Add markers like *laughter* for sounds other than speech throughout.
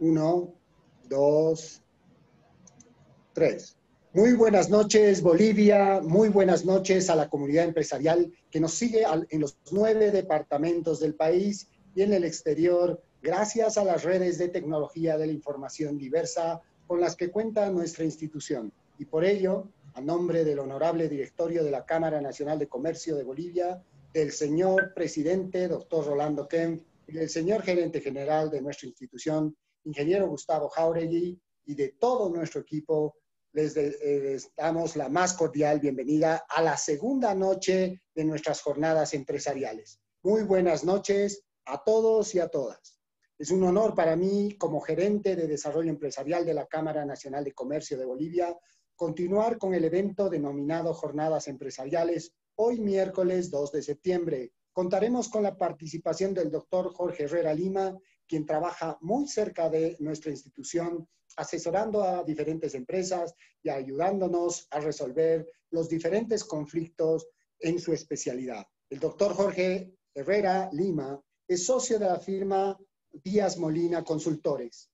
Uno, dos, tres. Muy buenas noches, Bolivia. Muy buenas noches a la comunidad empresarial que nos sigue en los nueve departamentos del país y en el exterior, gracias a las redes de tecnología de la información diversa con las que cuenta nuestra institución. Y por ello, a nombre del honorable directorio de la Cámara Nacional de Comercio de Bolivia, del señor presidente, doctor Rolando Kemp, y del señor gerente general de nuestra institución, ingeniero Gustavo Jauregui y de todo nuestro equipo, eh, les, damos la más cordial bienvenida a la segunda noche de nuestras jornadas empresariales. Muy buenas noches a todos y a todas. Es un honor para mí, como gerente de desarrollo empresarial de la Cámara Nacional de Comercio de Bolivia, continuar con el evento denominado Jornadas Empresariales hoy miércoles 2 de septiembre. Contaremos con la participación del doctor Jorge Herrera Lima, quien trabaja muy cerca de nuestra institución, asesorando a diferentes empresas y ayudándonos a resolver los diferentes conflictos en su especialidad. El doctor Jorge Herrera Lima es socio de la firma Díaz Molina Consultores.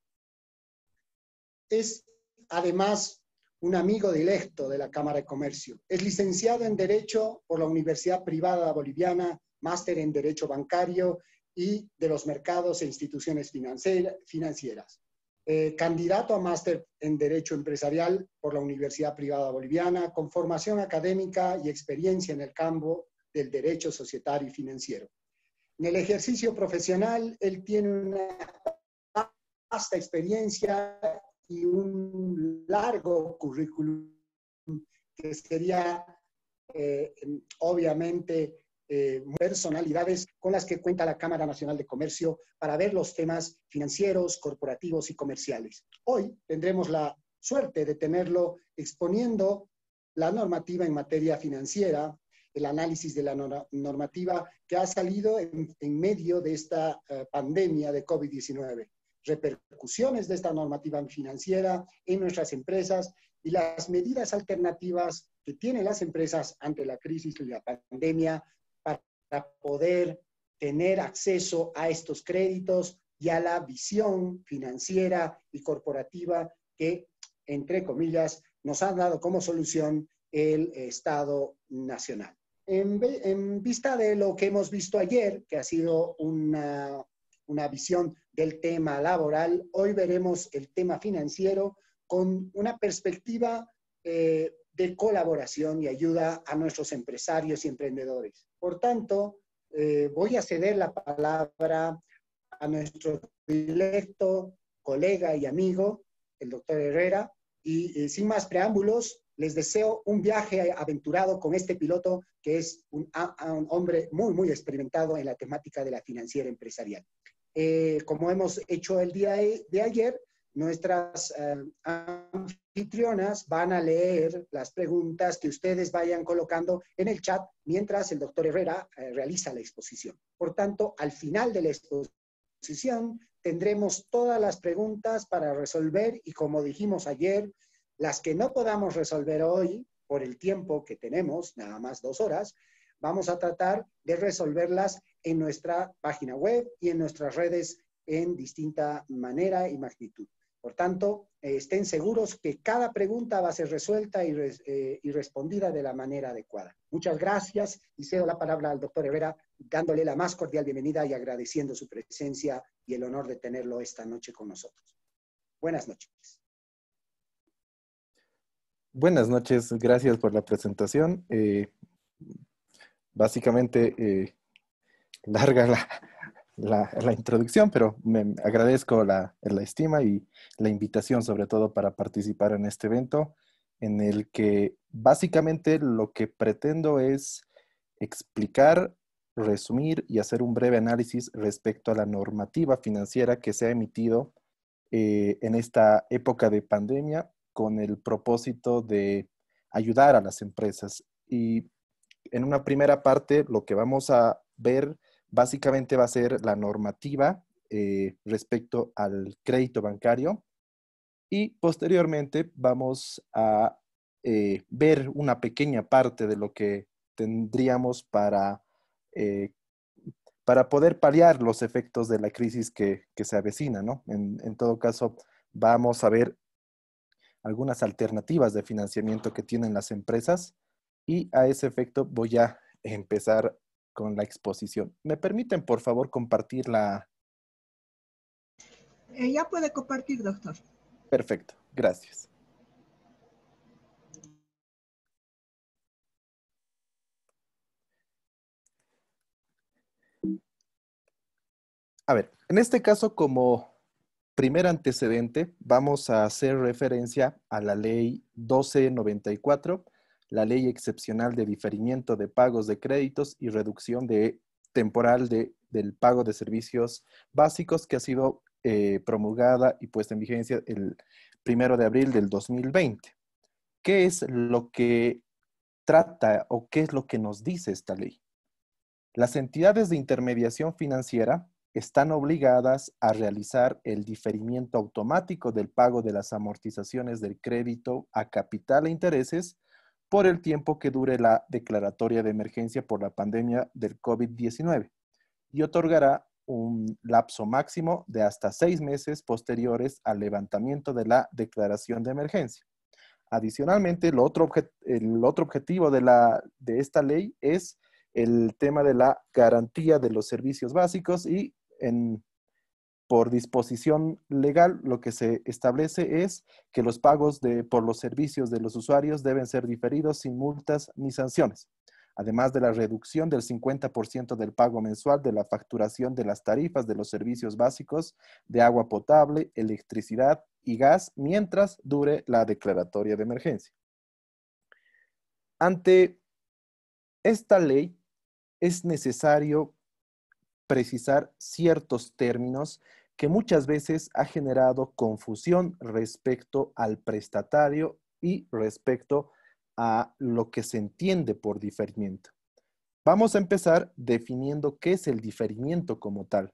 Es además un amigo directo de la Cámara de Comercio. Es licenciado en Derecho por la Universidad Privada Boliviana, máster en Derecho Bancario y de los mercados e instituciones financieras. Eh, candidato a máster en Derecho Empresarial por la Universidad Privada Boliviana, con formación académica y experiencia en el campo del derecho societario y financiero. En el ejercicio profesional, él tiene una vasta experiencia y un largo currículum que sería eh, obviamente eh, personalidades con las que cuenta la Cámara Nacional de Comercio para ver los temas financieros, corporativos y comerciales. Hoy tendremos la suerte de tenerlo exponiendo la normativa en materia financiera, el análisis de la normativa que ha salido en, medio de esta eh, pandemia de COVID-19, repercusiones de esta normativa financiera en nuestras empresas y las medidas alternativas que tienen las empresas ante la crisis y la pandemia para poder tener acceso a estos créditos y a la visión financiera y corporativa que, entre comillas, nos ha dado como solución el Estado Nacional. En, vista de lo que hemos visto ayer, que ha sido una, una visión del tema laboral, hoy veremos el tema financiero con una perspectiva eh, de colaboración y ayuda a nuestros empresarios y emprendedores. Por tanto, eh, voy a ceder la palabra a nuestro electo colega y amigo, el doctor Herrera, y eh, sin más preámbulos, les deseo un viaje aventurado con este piloto que es un, hombre muy, muy experimentado en la temática de la financiera empresarial. Eh, como hemos hecho el día de ayer, nuestras eh, anfitrionas van a leer las preguntas que ustedes vayan colocando en el chat mientras el doctor Herrera eh, realiza la exposición. Por tanto, al final de la exposición tendremos todas las preguntas para resolver y como dijimos ayer, las que no podamos resolver hoy por el tiempo que tenemos, nada más dos horas, vamos a tratar de resolverlas en nuestra página web y en nuestras redes en distinta manera y magnitud. Por tanto, eh, estén seguros que cada pregunta va a ser resuelta eh, y, respondida de la manera adecuada. Muchas gracias y cedo la palabra al doctor Herrera, dándole la más cordial bienvenida y agradeciendo su presencia y el honor de tenerlo esta noche con nosotros. Buenas noches. Buenas noches, gracias por la presentación. Eh, básicamente, larga la, la, introducción, pero me agradezco la, estima y la invitación sobre todo para participar en este evento en el que básicamente lo que pretendo es explicar, resumir y hacer un breve análisis respecto a la normativa financiera que se ha emitido eh, en esta época de pandemia con el propósito de ayudar a las empresas. Y en una primera parte lo que vamos a ver Básicamente va a ser la normativa eh, respecto al crédito bancario y posteriormente vamos a eh, ver una pequeña parte de lo que tendríamos para, eh, para poder paliar los efectos de la crisis que, se avecina. En, en todo caso, vamos a ver algunas alternativas de financiamiento que tienen las empresas y a ese efecto voy a empezar con la exposición. ¿Me permiten, por favor, compartir la... Ella eh, puede compartir, doctor. Perfecto, gracias. A ver, en este caso, como primer antecedente, vamos a hacer referencia a la ley 1294 la Ley Excepcional de Diferimiento de Pagos de Créditos y Reducción de, Temporal del Pago de Servicios Básicos que ha sido eh, promulgada y puesta en vigencia el primero de abril del 2020. ¿Qué es lo que trata o qué es lo que nos dice esta ley? Las entidades de intermediación financiera están obligadas a realizar el diferimiento automático del pago de las amortizaciones del crédito a capital e intereses por el tiempo que dure la declaratoria de emergencia por la pandemia del COVID-19 y otorgará un lapso máximo de hasta seis meses posteriores al levantamiento de la declaración de emergencia. Adicionalmente, el otro, el otro objetivo de, la, de esta ley es el tema de la garantía de los servicios básicos y en por disposición legal, lo que se establece es que los pagos de, por los servicios de los usuarios deben ser diferidos sin multas ni sanciones, además de la reducción del 50% del pago mensual de la facturación de las tarifas de los servicios básicos de agua potable, electricidad y gas mientras dure la declaratoria de emergencia. Ante esta ley, es necesario precisar ciertos términos que muchas veces ha generado confusión respecto al prestatario y respecto a lo que se entiende por diferimiento. Vamos a empezar definiendo qué es el diferimiento como tal.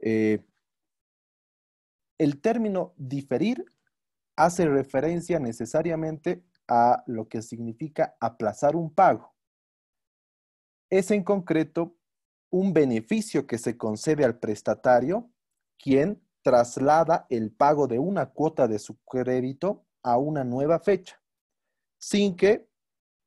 Eh, el término diferir hace referencia necesariamente a lo que significa aplazar un pago. Es en concreto un beneficio que se concede al prestatario, quien traslada el pago de una cuota de su crédito a una nueva fecha, sin que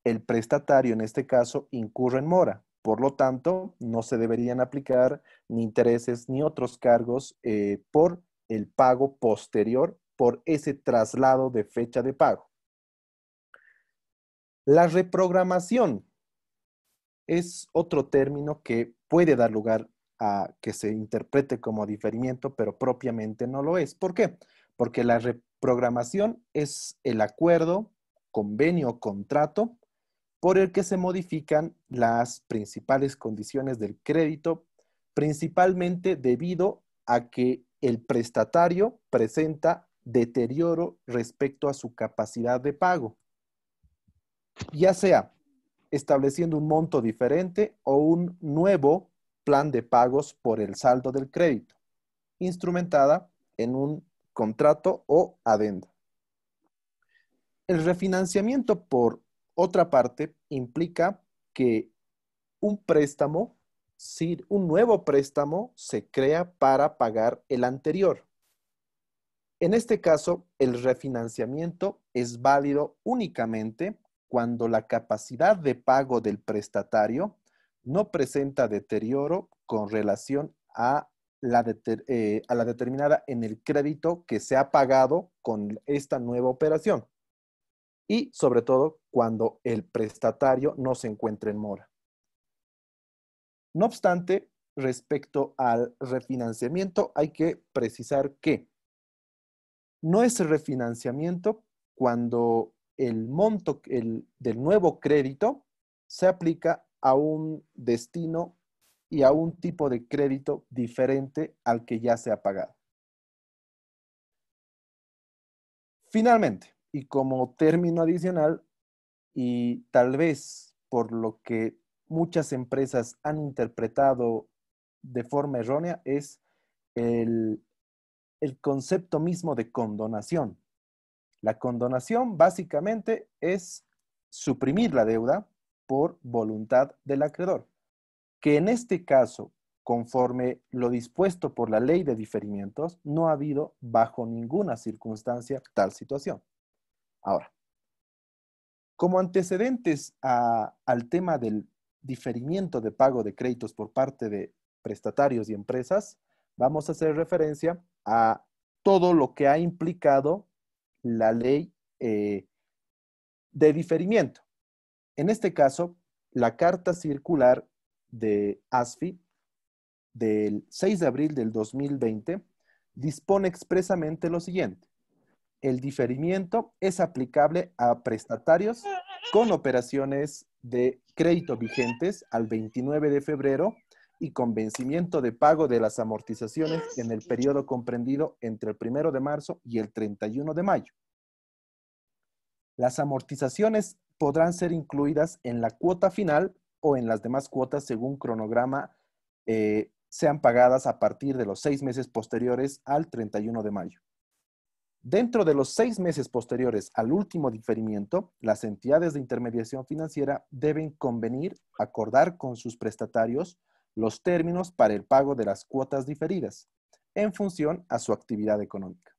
el prestatario, en este caso, incurra en mora. Por lo tanto, no se deberían aplicar ni intereses ni otros cargos eh, por el pago posterior por ese traslado de fecha de pago. La reprogramación es otro término que puede dar lugar a que se interprete como diferimiento, pero propiamente no lo es. ¿Por qué? Porque la reprogramación es el acuerdo, convenio o contrato por el que se modifican las principales condiciones del crédito, principalmente debido a que el prestatario presenta deterioro respecto a su capacidad de pago. Ya sea estableciendo un monto diferente o un nuevo plan de pagos por el saldo del crédito, instrumentada en un contrato o adenda. El refinanciamiento, por otra parte, implica que un préstamo, un nuevo préstamo se crea para pagar el anterior. En este caso, el refinanciamiento es válido únicamente cuando la capacidad de pago del prestatario no presenta deterioro con relación eh, a la, determinada en el crédito que se ha pagado con esta nueva operación. Y sobre todo cuando el prestatario no se encuentra en mora. No obstante, respecto al refinanciamiento, hay que precisar que no es refinanciamiento cuando el monto del nuevo crédito se aplica a un destino y a un tipo de crédito diferente al que ya se ha pagado. Finalmente, y como término adicional, y tal vez por lo que muchas empresas han interpretado de forma errónea, es el concepto mismo de condonación. La condonación básicamente es suprimir la deuda por voluntad del acreedor, que en este caso, conforme lo dispuesto por la ley de diferimientos, no ha habido bajo ninguna circunstancia tal situación. Ahora, como antecedentes al tema del diferimiento de pago de créditos por parte de prestatarios y empresas, vamos a hacer referencia a todo lo que ha implicado la ley eh, de diferimiento. En este caso, la carta circular de ASFI del 6 de abril del 2020 dispone expresamente lo siguiente. El diferimiento es aplicable a prestatarios con operaciones de crédito vigentes al 29 de febrero y convencimiento de pago de las amortizaciones en el periodo comprendido entre el 1 de marzo y el 31 de mayo. Las amortizaciones podrán ser incluidas en la cuota final o en las demás cuotas según cronograma eh, sean pagadas a partir de los seis meses posteriores al 31 de mayo. Dentro de los seis meses posteriores al último diferimiento, las entidades de intermediación financiera deben convenir, acordar con sus prestatarios los términos para el pago de las cuotas diferidas en función a su actividad económica.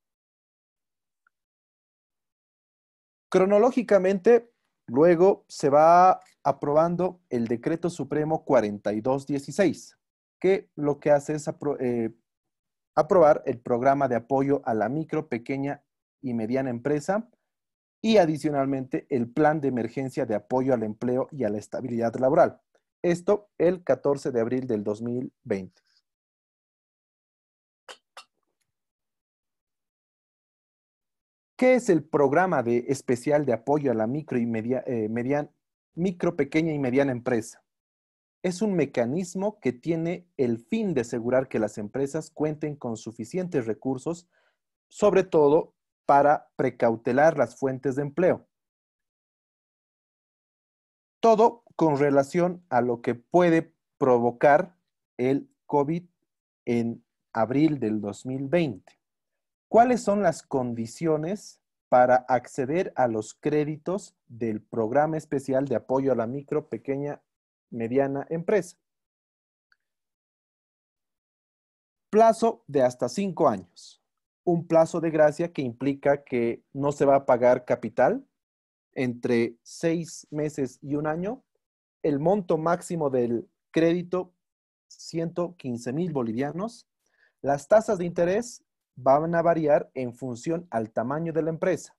Cronológicamente, luego se va aprobando el Decreto Supremo 4216, que lo que hace es eh, aprobar el programa de apoyo a la micro, pequeña y mediana empresa y adicionalmente el plan de emergencia de apoyo al empleo y a la estabilidad laboral, esto el 14 de abril del 2020. ¿Qué es el programa de especial de apoyo a la micro, y eh, micro, pequeña y mediana empresa? Es un mecanismo que tiene el fin de asegurar que las empresas cuenten con suficientes recursos, sobre todo para precautelar las fuentes de empleo todo con relación a lo que puede provocar el COVID en abril del 2020. ¿Cuáles son las condiciones para acceder a los créditos del programa especial de apoyo a la micro, pequeña, mediana empresa? Plazo de hasta cinco años. Un plazo de gracia que implica que no se va a pagar capital, entre seis meses y un año, el monto máximo del crédito, 115 mil bolivianos. Las tasas de interés van a variar en función al tamaño de la empresa.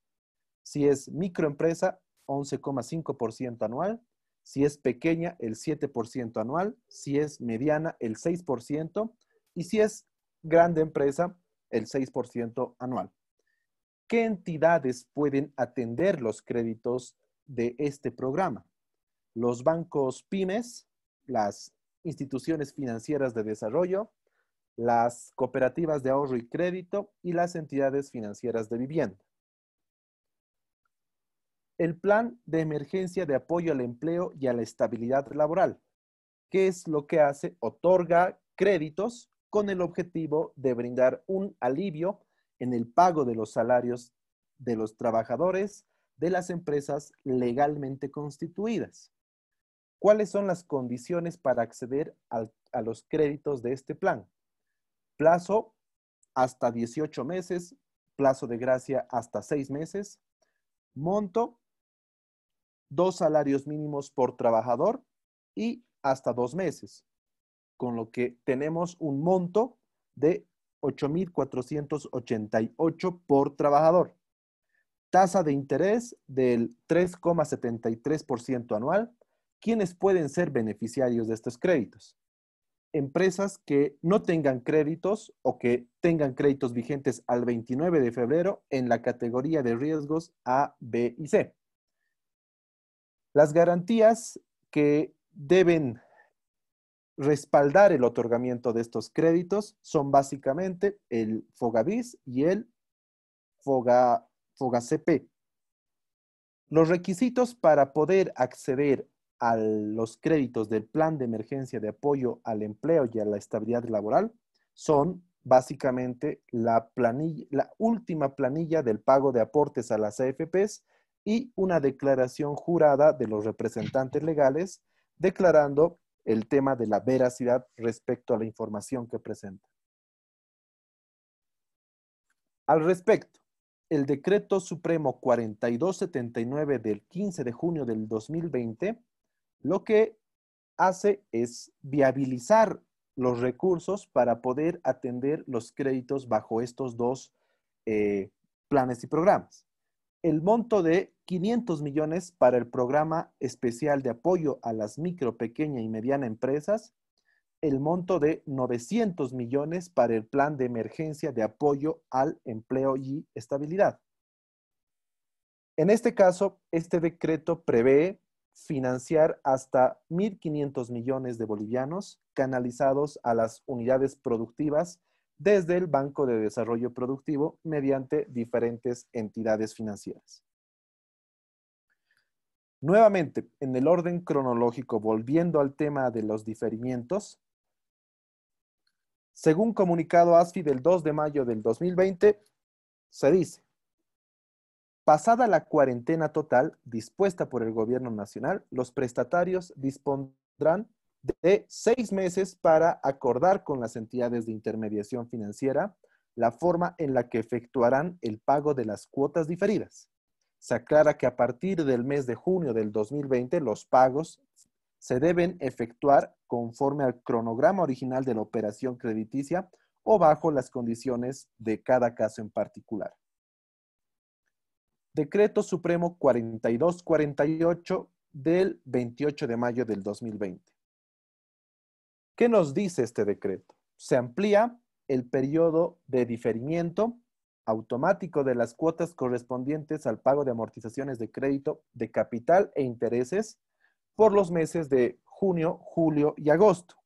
Si es microempresa, 11,5% anual. Si es pequeña, el 7% anual. Si es mediana, el 6%. Y si es grande empresa, el 6% anual. ¿qué entidades pueden atender los créditos de este programa? Los bancos pymes, las instituciones financieras de desarrollo, las cooperativas de ahorro y crédito y las entidades financieras de vivienda. El plan de emergencia de apoyo al empleo y a la estabilidad laboral. ¿Qué es lo que hace? Otorga créditos con el objetivo de brindar un alivio en el pago de los salarios de los trabajadores de las empresas legalmente constituidas. ¿Cuáles son las condiciones para acceder a los créditos de este plan? Plazo hasta 18 meses, plazo de gracia hasta 6 meses, monto, dos salarios mínimos por trabajador y hasta dos meses, con lo que tenemos un monto de 8.488 por trabajador. Tasa de interés del 3,73% anual. ¿Quiénes pueden ser beneficiarios de estos créditos? Empresas que no tengan créditos o que tengan créditos vigentes al 29 de febrero en la categoría de riesgos A, B y C. Las garantías que deben respaldar el otorgamiento de estos créditos son básicamente el FOGAVIS y el FOGA, FOGACP. Los requisitos para poder acceder a los créditos del Plan de Emergencia de Apoyo al Empleo y a la Estabilidad Laboral son básicamente la, la última planilla del pago de aportes a las AFPs y una declaración jurada de los representantes legales declarando el tema de la veracidad respecto a la información que presenta. Al respecto, el decreto supremo 4279 del 15 de junio del 2020 lo que hace es viabilizar los recursos para poder atender los créditos bajo estos dos eh, planes y programas el monto de 500 millones para el programa especial de apoyo a las micro, pequeña y mediana empresas, el monto de 900 millones para el plan de emergencia de apoyo al empleo y estabilidad. En este caso, este decreto prevé financiar hasta 1.500 millones de bolivianos canalizados a las unidades productivas desde el Banco de Desarrollo Productivo mediante diferentes entidades financieras. Nuevamente, en el orden cronológico, volviendo al tema de los diferimientos, según comunicado ASFI del 2 de mayo del 2020, se dice, pasada la cuarentena total dispuesta por el Gobierno Nacional, los prestatarios dispondrán de seis meses para acordar con las entidades de intermediación financiera la forma en la que efectuarán el pago de las cuotas diferidas. Se aclara que a partir del mes de junio del 2020 los pagos se deben efectuar conforme al cronograma original de la operación crediticia o bajo las condiciones de cada caso en particular. Decreto Supremo 4248 del 28 de mayo del 2020 ¿Qué nos dice este decreto? Se amplía el periodo de diferimiento automático de las cuotas correspondientes al pago de amortizaciones de crédito de capital e intereses por los meses de junio, julio y agosto.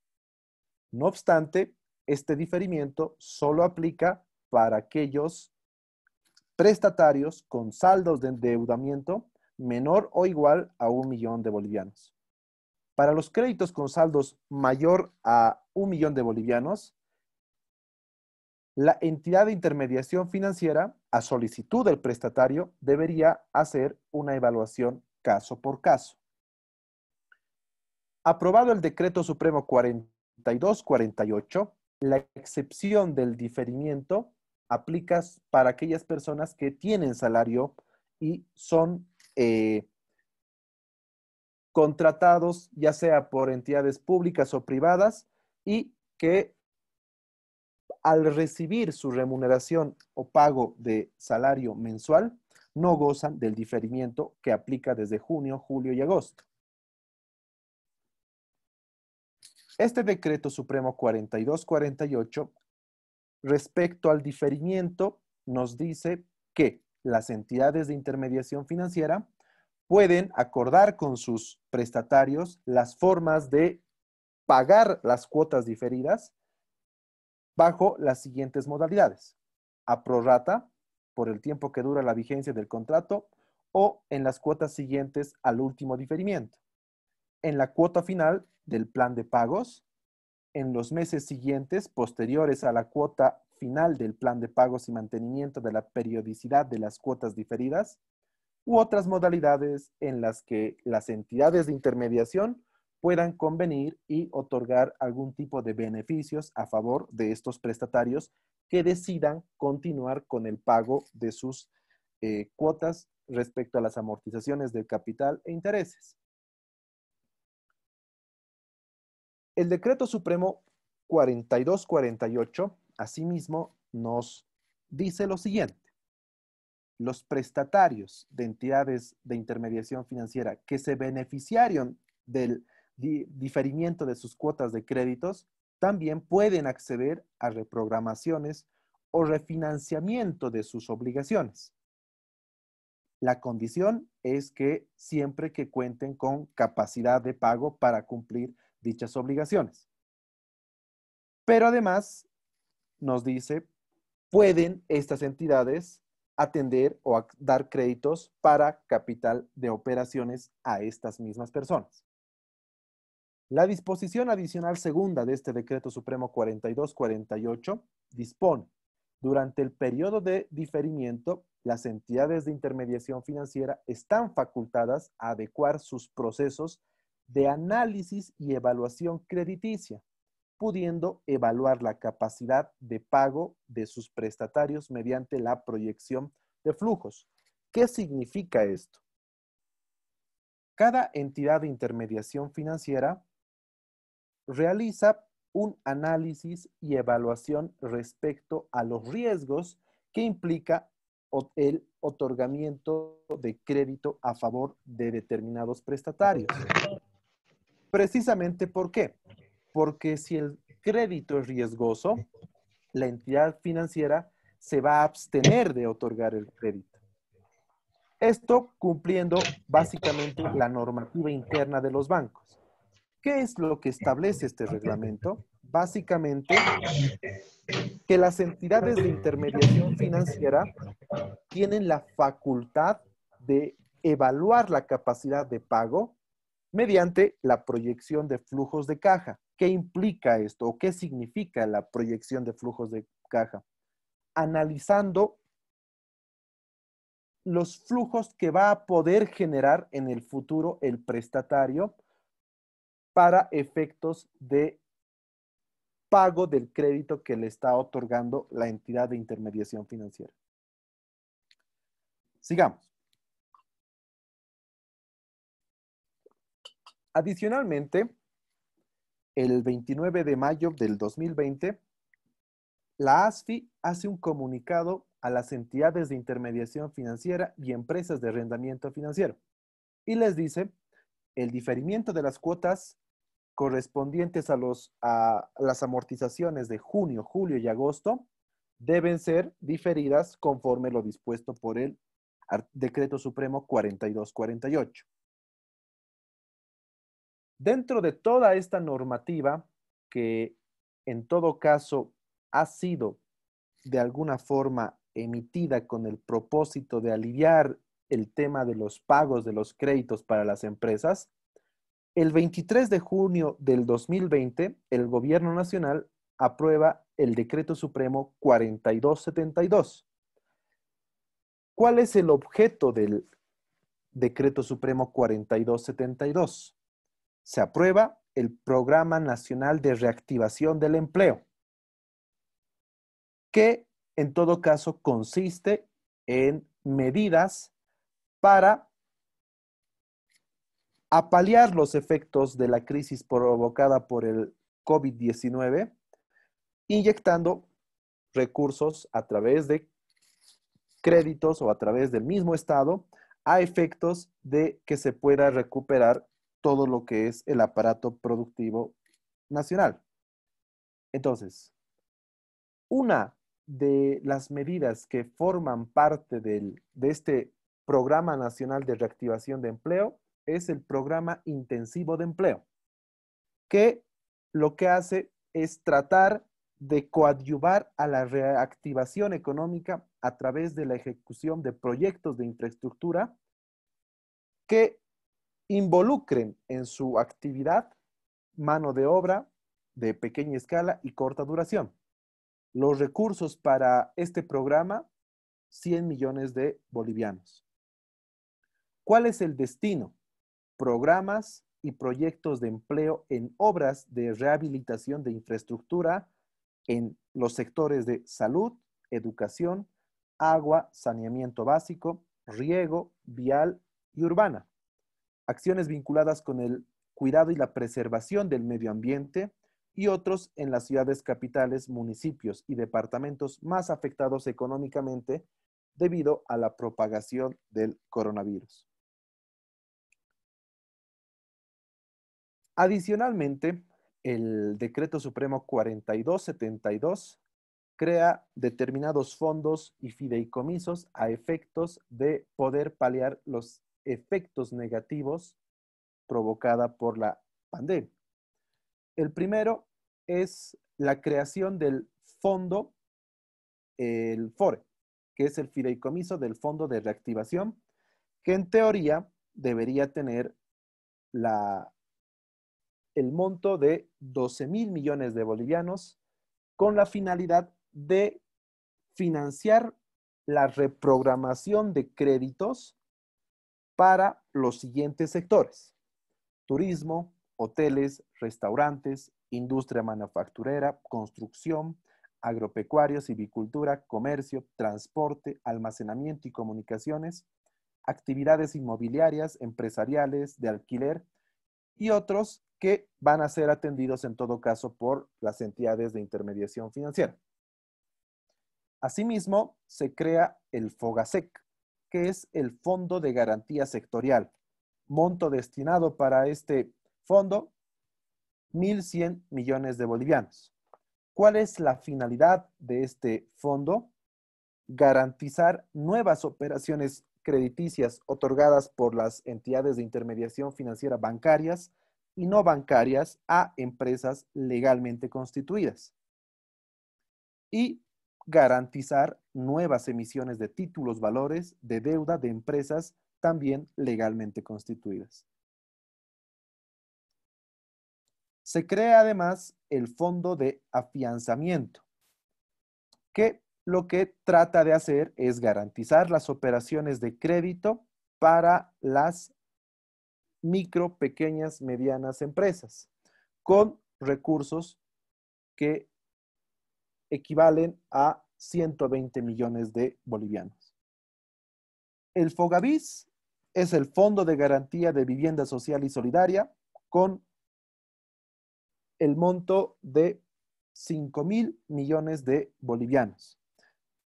No obstante, este diferimiento solo aplica para aquellos prestatarios con saldos de endeudamiento menor o igual a un millón de bolivianos. Para los créditos con saldos mayor a un millón de bolivianos, la entidad de intermediación financiera, a solicitud del prestatario, debería hacer una evaluación caso por caso. Aprobado el decreto supremo 4248, la excepción del diferimiento aplica para aquellas personas que tienen salario y son eh, contratados ya sea por entidades públicas o privadas y que al recibir su remuneración o pago de salario mensual no gozan del diferimiento que aplica desde junio, julio y agosto. Este decreto supremo 4248 respecto al diferimiento nos dice que las entidades de intermediación financiera pueden acordar con sus prestatarios las formas de pagar las cuotas diferidas bajo las siguientes modalidades. A prorrata, por el tiempo que dura la vigencia del contrato, o en las cuotas siguientes al último diferimiento. En la cuota final del plan de pagos, en los meses siguientes posteriores a la cuota final del plan de pagos y mantenimiento de la periodicidad de las cuotas diferidas, u otras modalidades en las que las entidades de intermediación puedan convenir y otorgar algún tipo de beneficios a favor de estos prestatarios que decidan continuar con el pago de sus eh, cuotas respecto a las amortizaciones del capital e intereses. El decreto supremo 4248, asimismo, nos dice lo siguiente los prestatarios de entidades de intermediación financiera que se beneficiaron del diferimiento de sus cuotas de créditos también pueden acceder a reprogramaciones o refinanciamiento de sus obligaciones. La condición es que siempre que cuenten con capacidad de pago para cumplir dichas obligaciones. Pero además, nos dice, pueden estas entidades atender o dar créditos para capital de operaciones a estas mismas personas. La disposición adicional segunda de este decreto supremo 4248 dispone, durante el periodo de diferimiento, las entidades de intermediación financiera están facultadas a adecuar sus procesos de análisis y evaluación crediticia pudiendo evaluar la capacidad de pago de sus prestatarios mediante la proyección de flujos. ¿Qué significa esto? Cada entidad de intermediación financiera realiza un análisis y evaluación respecto a los riesgos que implica el otorgamiento de crédito a favor de determinados prestatarios. Precisamente por qué? porque si el crédito es riesgoso, la entidad financiera se va a abstener de otorgar el crédito. Esto cumpliendo básicamente la normativa interna de los bancos. ¿Qué es lo que establece este reglamento? Básicamente, que las entidades de intermediación financiera tienen la facultad de evaluar la capacidad de pago mediante la proyección de flujos de caja. ¿Qué implica esto o qué significa la proyección de flujos de caja? Analizando los flujos que va a poder generar en el futuro el prestatario para efectos de pago del crédito que le está otorgando la entidad de intermediación financiera. Sigamos. Adicionalmente, el 29 de mayo del 2020, la ASFI hace un comunicado a las entidades de intermediación financiera y empresas de arrendamiento financiero y les dice el diferimiento de las cuotas correspondientes a, los, a las amortizaciones de junio, julio y agosto deben ser diferidas conforme lo dispuesto por el Decreto Supremo 4248. Dentro de toda esta normativa, que en todo caso ha sido de alguna forma emitida con el propósito de aliviar el tema de los pagos de los créditos para las empresas, el 23 de junio del 2020, el Gobierno Nacional aprueba el Decreto Supremo 4272. ¿Cuál es el objeto del Decreto Supremo 4272? se aprueba el Programa Nacional de Reactivación del Empleo, que en todo caso consiste en medidas para apalear los efectos de la crisis provocada por el COVID-19, inyectando recursos a través de créditos o a través del mismo Estado a efectos de que se pueda recuperar todo lo que es el aparato productivo nacional. Entonces, una de las medidas que forman parte de este Programa Nacional de Reactivación de Empleo es el Programa Intensivo de Empleo, que lo que hace es tratar de coadyuvar a la reactivación económica a través de la ejecución de proyectos de infraestructura que involucren en su actividad mano de obra de pequeña escala y corta duración. Los recursos para este programa, 100 millones de bolivianos. ¿Cuál es el destino? Programas y proyectos de empleo en obras de rehabilitación de infraestructura en los sectores de salud, educación, agua, saneamiento básico, riego, vial y urbana acciones vinculadas con el cuidado y la preservación del medio ambiente y otros en las ciudades capitales, municipios y departamentos más afectados económicamente debido a la propagación del coronavirus. Adicionalmente, el Decreto Supremo 4272 crea determinados fondos y fideicomisos a efectos de poder paliar los efectos negativos provocada por la pandemia. El primero es la creación del fondo, el FORE, que es el fideicomiso del Fondo de Reactivación, que en teoría debería tener la, el monto de 12 mil millones de bolivianos con la finalidad de financiar la reprogramación de créditos para los siguientes sectores. Turismo, hoteles, restaurantes, industria manufacturera, construcción, agropecuario, silvicultura, comercio, transporte, almacenamiento y comunicaciones, actividades inmobiliarias, empresariales, de alquiler y otros que van a ser atendidos en todo caso por las entidades de intermediación financiera. Asimismo, se crea el FOGASEC, que es el Fondo de Garantía Sectorial. Monto destinado para este fondo, 1.100 millones de bolivianos. ¿Cuál es la finalidad de este fondo? Garantizar nuevas operaciones crediticias otorgadas por las entidades de intermediación financiera bancarias y no bancarias a empresas legalmente constituidas. Y garantizar nuevas emisiones de títulos valores de deuda de empresas también legalmente constituidas. Se crea además el fondo de afianzamiento, que lo que trata de hacer es garantizar las operaciones de crédito para las micro, pequeñas, medianas empresas con recursos que equivalen a 120 millones de bolivianos. El Fogavis es el Fondo de Garantía de Vivienda Social y Solidaria con el monto de 5 mil millones de bolivianos.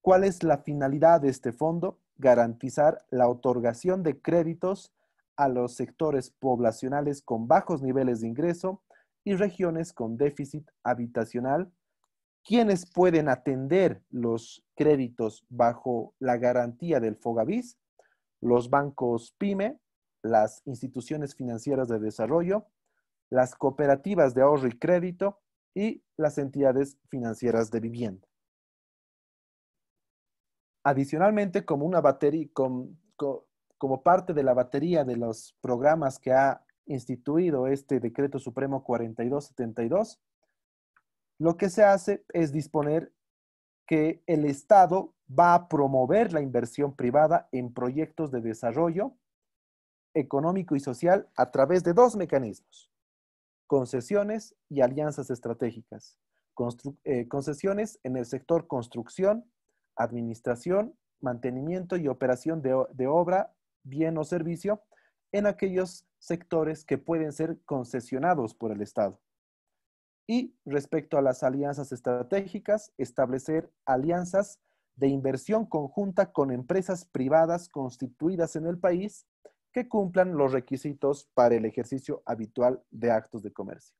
¿Cuál es la finalidad de este fondo? Garantizar la otorgación de créditos a los sectores poblacionales con bajos niveles de ingreso y regiones con déficit habitacional ¿Quiénes pueden atender los créditos bajo la garantía del Fogavis? Los bancos PYME, las instituciones financieras de desarrollo, las cooperativas de ahorro y crédito y las entidades financieras de vivienda. Adicionalmente, como, una batería, como parte de la batería de los programas que ha instituido este decreto supremo 4272, lo que se hace es disponer que el Estado va a promover la inversión privada en proyectos de desarrollo económico y social a través de dos mecanismos, concesiones y alianzas estratégicas. Eh, concesiones en el sector construcción, administración, mantenimiento y operación de obra, bien o servicio en aquellos sectores que pueden ser concesionados por el Estado. Y respecto a las alianzas estratégicas, establecer alianzas de inversión conjunta con empresas privadas constituidas en el país que cumplan los requisitos para el ejercicio habitual de actos de comercio.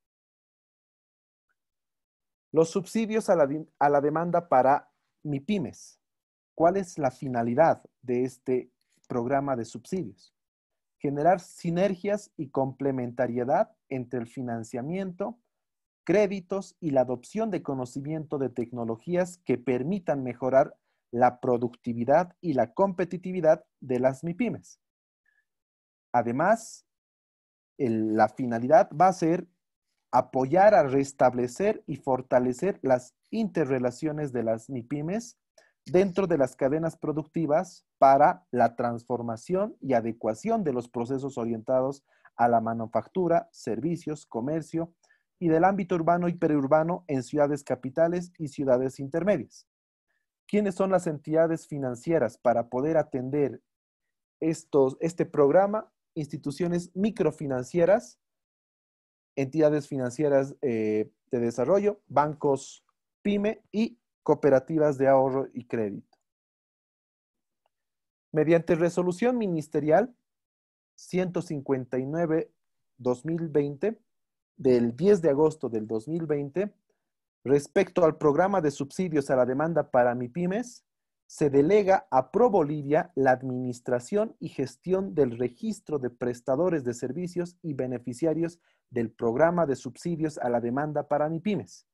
Los subsidios a la, demanda para MIPIMES. ¿Cuál es la finalidad de este programa de subsidios? Generar sinergias y complementariedad entre el financiamiento, créditos y la adopción de conocimiento de tecnologías que permitan mejorar la productividad y la competitividad de las MIPIMES. Además, la finalidad va a ser apoyar a restablecer y fortalecer las interrelaciones de las MIPIMES dentro de las cadenas productivas para la transformación y adecuación de los procesos orientados a la manufactura, servicios, comercio y del ámbito urbano y periurbano en ciudades capitales y ciudades intermedias. ¿Quiénes son las entidades financieras para poder atender estos, este programa? Instituciones microfinancieras, entidades financieras eh, de desarrollo, bancos pyme y cooperativas de ahorro y crédito. Mediante resolución ministerial 159-2020, del 10 de agosto del 2020 respecto al programa de subsidios a la demanda para MIPIMES, se delega a Pro Bolivia la administración y gestión del registro de prestadores de servicios y beneficiarios del programa de subsidios a la demanda para MIPIMES.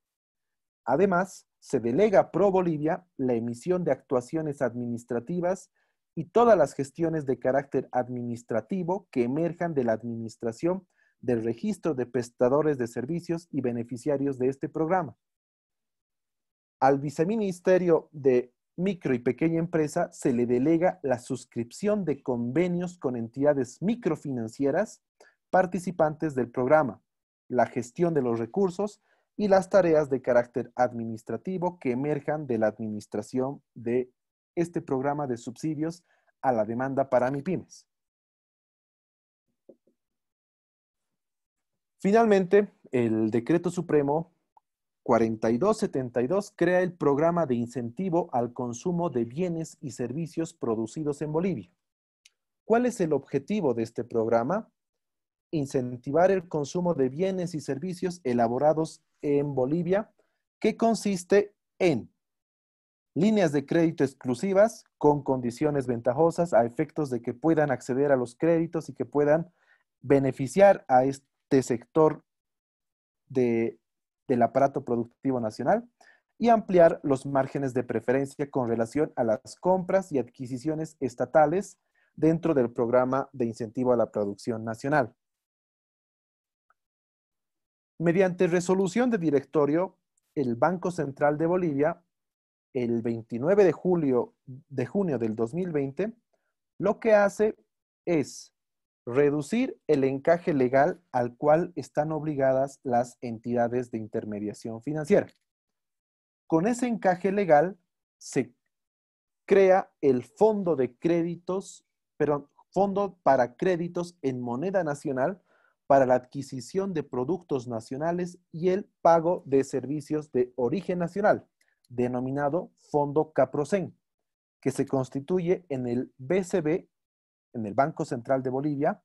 Además, se delega a Bolivia la emisión de actuaciones administrativas y todas las gestiones de carácter administrativo que emerjan de la administración del registro de prestadores de servicios y beneficiarios de este programa. Al viceministerio de Micro y Pequeña Empresa se le delega la suscripción de convenios con entidades microfinancieras participantes del programa, la gestión de los recursos y las tareas de carácter administrativo que emerjan de la administración de este programa de subsidios a la demanda para MIPIMES. Finalmente, el decreto supremo 4272 crea el programa de incentivo al consumo de bienes y servicios producidos en Bolivia. ¿Cuál es el objetivo de este programa? Incentivar el consumo de bienes y servicios elaborados en Bolivia, que consiste en líneas de crédito exclusivas con condiciones ventajosas a efectos de que puedan acceder a los créditos y que puedan beneficiar a, de sector del aparato productivo nacional y ampliar los márgenes de preferencia con relación a las compras y adquisiciones estatales dentro del programa de incentivo a la producción nacional. Mediante resolución de directorio, el Banco Central de Bolivia, el 29 de, julio, de junio del 2020, lo que hace es Reducir el encaje legal al cual están obligadas las entidades de intermediación financiera. Con ese encaje legal se crea el fondo de créditos, perdón, fondo para créditos en moneda nacional para la adquisición de productos nacionales y el pago de servicios de origen nacional, denominado Fondo Caprocen, que se constituye en el BCB en el Banco Central de Bolivia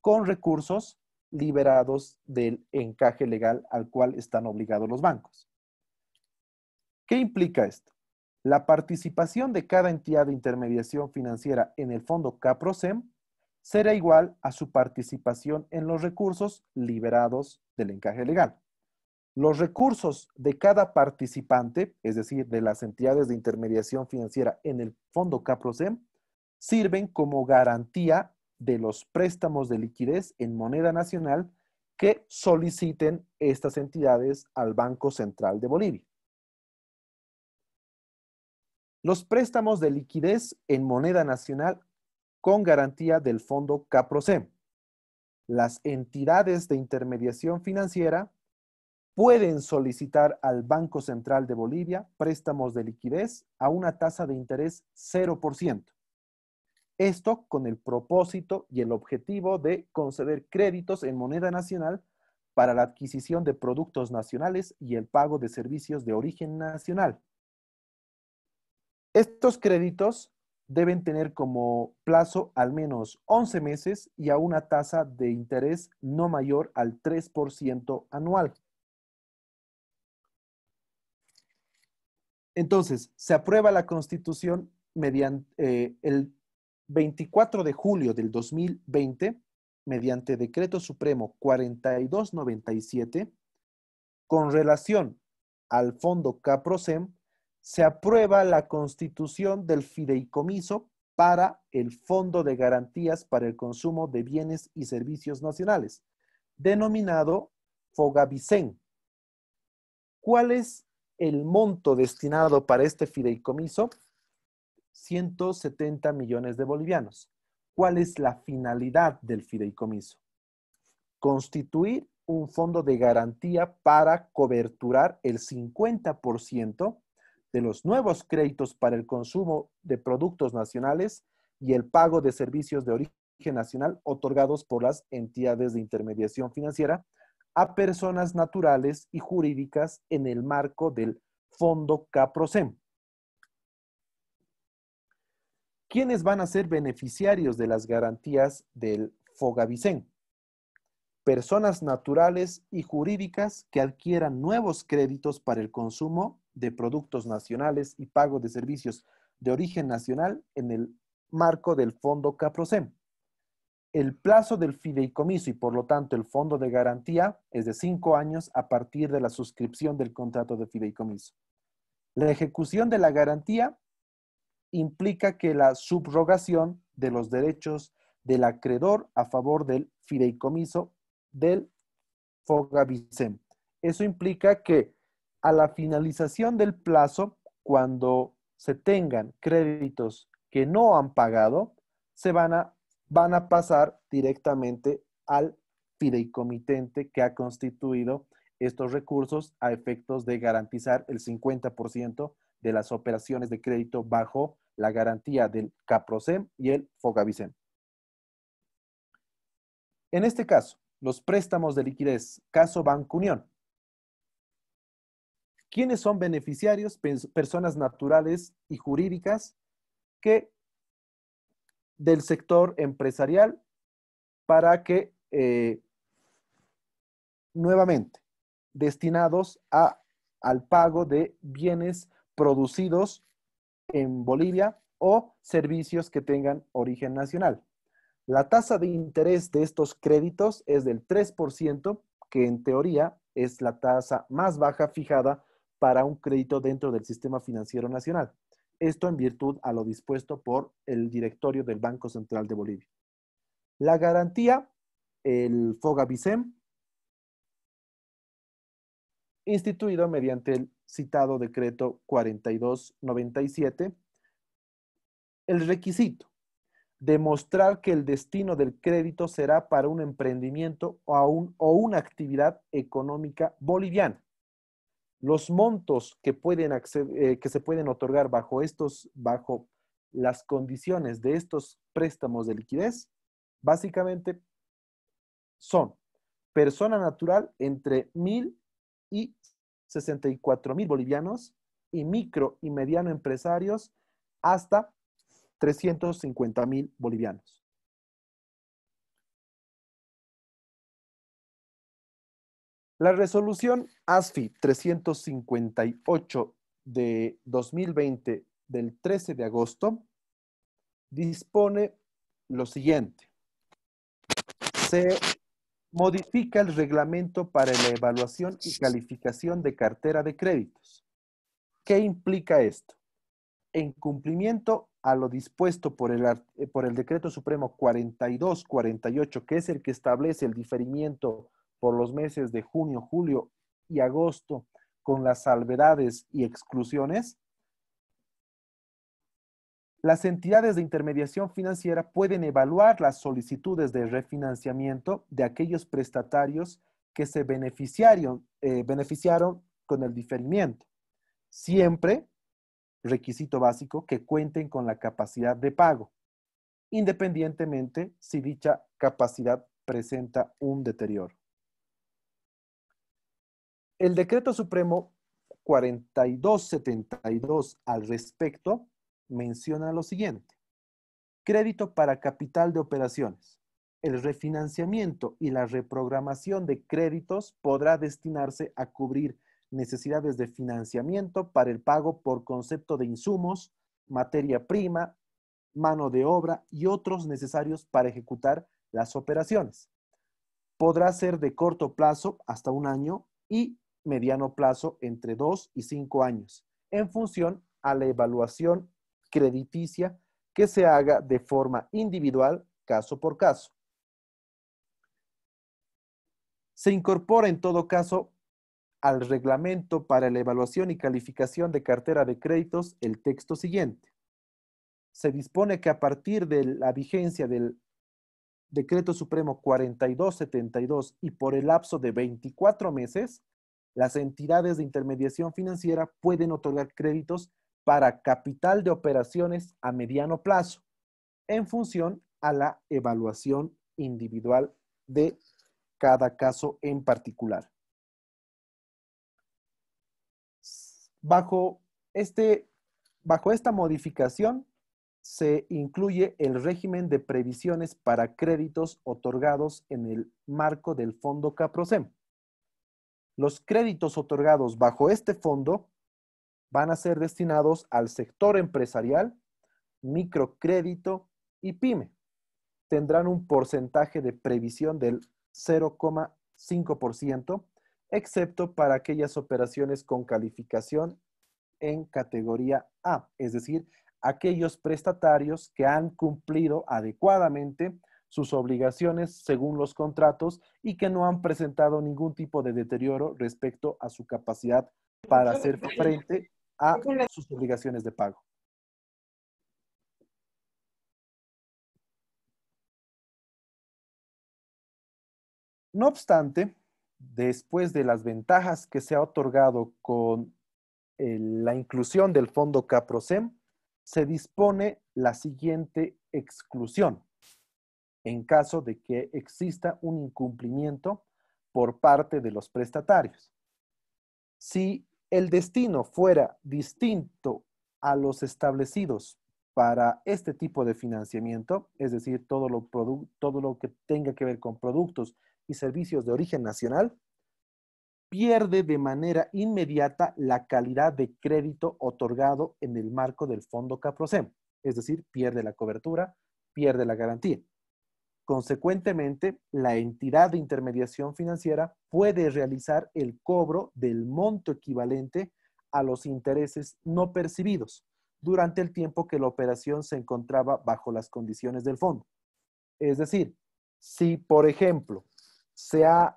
con recursos liberados del encaje legal al cual están obligados los bancos. ¿Qué implica esto? La participación de cada entidad de intermediación financiera en el fondo CAPROSEM será igual a su participación en los recursos liberados del encaje legal. Los recursos de cada participante, es decir, de las entidades de intermediación financiera en el fondo CAPROSEM, sirven como garantía de los préstamos de liquidez en moneda nacional que soliciten estas entidades al Banco Central de Bolivia. Los préstamos de liquidez en moneda nacional con garantía del fondo Caprosem. Las entidades de intermediación financiera pueden solicitar al Banco Central de Bolivia préstamos de liquidez a una tasa de interés 0%. Esto con el propósito y el objetivo de conceder créditos en moneda nacional para la adquisición de productos nacionales y el pago de servicios de origen nacional. Estos créditos deben tener como plazo al menos 11 meses y a una tasa de interés no mayor al 3% anual. Entonces, se aprueba la constitución mediante eh, el 24 de julio del 2020, mediante Decreto Supremo 4297, con relación al Fondo CAPROSEM, se aprueba la constitución del fideicomiso para el Fondo de Garantías para el Consumo de Bienes y Servicios Nacionales, denominado Fogavicen. ¿Cuál es el monto destinado para este fideicomiso? 170 millones de bolivianos. ¿Cuál es la finalidad del fideicomiso? Constituir un fondo de garantía para coberturar el 50% de los nuevos créditos para el consumo de productos nacionales y el pago de servicios de origen nacional otorgados por las entidades de intermediación financiera a personas naturales y jurídicas en el marco del Fondo CAPROSEM, ¿Quiénes van a ser beneficiarios de las garantías del Fogavicen? Personas naturales y jurídicas que adquieran nuevos créditos para el consumo de productos nacionales y pago de servicios de origen nacional en el marco del Fondo Caprosem. El plazo del fideicomiso y por lo tanto el fondo de garantía es de cinco años a partir de la suscripción del contrato de fideicomiso. La ejecución de la garantía implica que la subrogación de los derechos del acreedor a favor del fideicomiso del Fogavicem. Eso implica que a la finalización del plazo, cuando se tengan créditos que no han pagado, se van a, van a pasar directamente al fideicomitente que ha constituido estos recursos a efectos de garantizar el 50% de las operaciones de crédito bajo la garantía del CAPROSEM y el FOGAVICEN. En este caso, los préstamos de liquidez, caso Banco Unión. ¿Quiénes son beneficiarios? Personas naturales y jurídicas que del sector empresarial para que eh, nuevamente destinados a, al pago de bienes producidos en Bolivia o servicios que tengan origen nacional. La tasa de interés de estos créditos es del 3%, que en teoría es la tasa más baja fijada para un crédito dentro del sistema financiero nacional. Esto en virtud a lo dispuesto por el directorio del Banco Central de Bolivia. La garantía, el FOGA-BICEM, instituido mediante el citado decreto 4297, el requisito, demostrar que el destino del crédito será para un emprendimiento o, o una actividad económica boliviana. Los montos que, pueden eh, que se pueden otorgar bajo, estos, bajo las condiciones de estos préstamos de liquidez, básicamente son persona natural entre mil y 64 mil bolivianos y micro y mediano empresarios hasta 350 mil bolivianos. La resolución ASFI 358 de 2020 del 13 de agosto dispone lo siguiente. Se modifica el reglamento para la evaluación y calificación de cartera de créditos. ¿Qué implica esto? En cumplimiento a lo dispuesto por el, eh, por el Decreto Supremo 4248, que es el que establece el diferimiento por los meses de junio, julio y agosto con las salvedades y exclusiones, las entidades de intermediación financiera pueden evaluar las solicitudes de refinanciamiento de aquellos prestatarios que se beneficiaron, eh, beneficiaron con el diferimiento. Siempre, requisito básico, que cuenten con la capacidad de pago, independientemente si dicha capacidad presenta un deterioro. El decreto supremo 4272 al respecto menciona lo siguiente. Crédito para capital de operaciones. El refinanciamiento y la reprogramación de créditos podrá destinarse a cubrir necesidades de financiamiento para el pago por concepto de insumos, materia prima, mano de obra y otros necesarios para ejecutar las operaciones. Podrá ser de corto plazo hasta un año y mediano plazo entre dos y cinco años, en función a la evaluación crediticia que se haga de forma individual, caso por caso. Se incorpora en todo caso al reglamento para la evaluación y calificación de cartera de créditos el texto siguiente. Se dispone que a partir de la vigencia del Decreto Supremo 4272 y por el lapso de 24 meses, las entidades de intermediación financiera pueden otorgar créditos para capital de operaciones a mediano plazo en función a la evaluación individual de cada caso en particular. Este, bajo, esta modificación se incluye el régimen de previsiones para créditos otorgados en el marco del fondo CAPROSEM. Los créditos otorgados bajo este fondo van a ser destinados al sector empresarial, microcrédito y pyme. Tendrán un porcentaje de previsión del 0,5%, excepto para aquellas operaciones con calificación en categoría A, es decir, aquellos prestatarios que han cumplido adecuadamente sus obligaciones según los contratos y que no han presentado ningún tipo de deterioro respecto a su capacidad para hacer frente a sus obligaciones de pago. No obstante, después de las ventajas que se ha otorgado con eh, la inclusión del fondo CAPROSEM, se dispone la siguiente exclusión en caso de que exista un incumplimiento por parte de los prestatarios. Si el destino fuera distinto a los establecidos para este tipo de financiamiento, es decir, todo lo, que tenga que ver con productos y servicios de origen nacional, pierde de manera inmediata la calidad de crédito otorgado en el marco del fondo CAPROSEM, es decir, pierde la cobertura, pierde la garantía. Consecuentemente, la entidad de intermediación financiera puede realizar el cobro del monto equivalente a los intereses no percibidos durante el tiempo que la operación se encontraba bajo las condiciones del fondo. Es decir, si, por ejemplo, se ha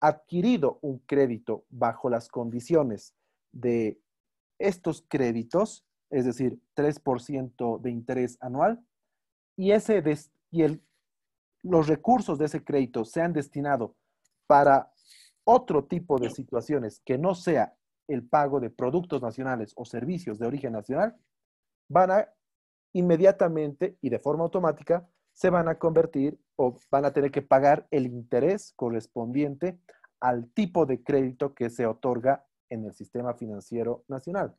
adquirido un crédito bajo las condiciones de estos créditos, es decir, 3% de interés anual, y, ese el los recursos de ese crédito se han destinado para otro tipo de situaciones que no sea el pago de productos nacionales o servicios de origen nacional, van a inmediatamente y de forma automática se van a convertir o van a tener que pagar el interés correspondiente al tipo de crédito que se otorga en el sistema financiero nacional.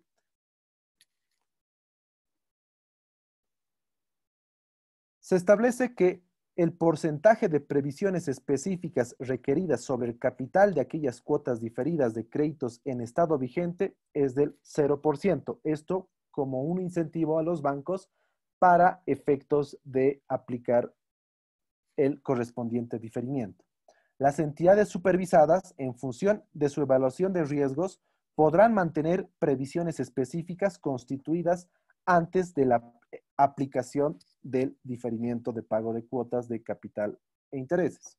Se establece que el porcentaje de previsiones específicas requeridas sobre el capital de aquellas cuotas diferidas de créditos en estado vigente es del 0%. Esto como un incentivo a los bancos para efectos de aplicar el correspondiente diferimiento. Las entidades supervisadas, en función de su evaluación de riesgos, podrán mantener previsiones específicas constituidas antes de la aplicación del diferimiento de pago de cuotas de capital e intereses.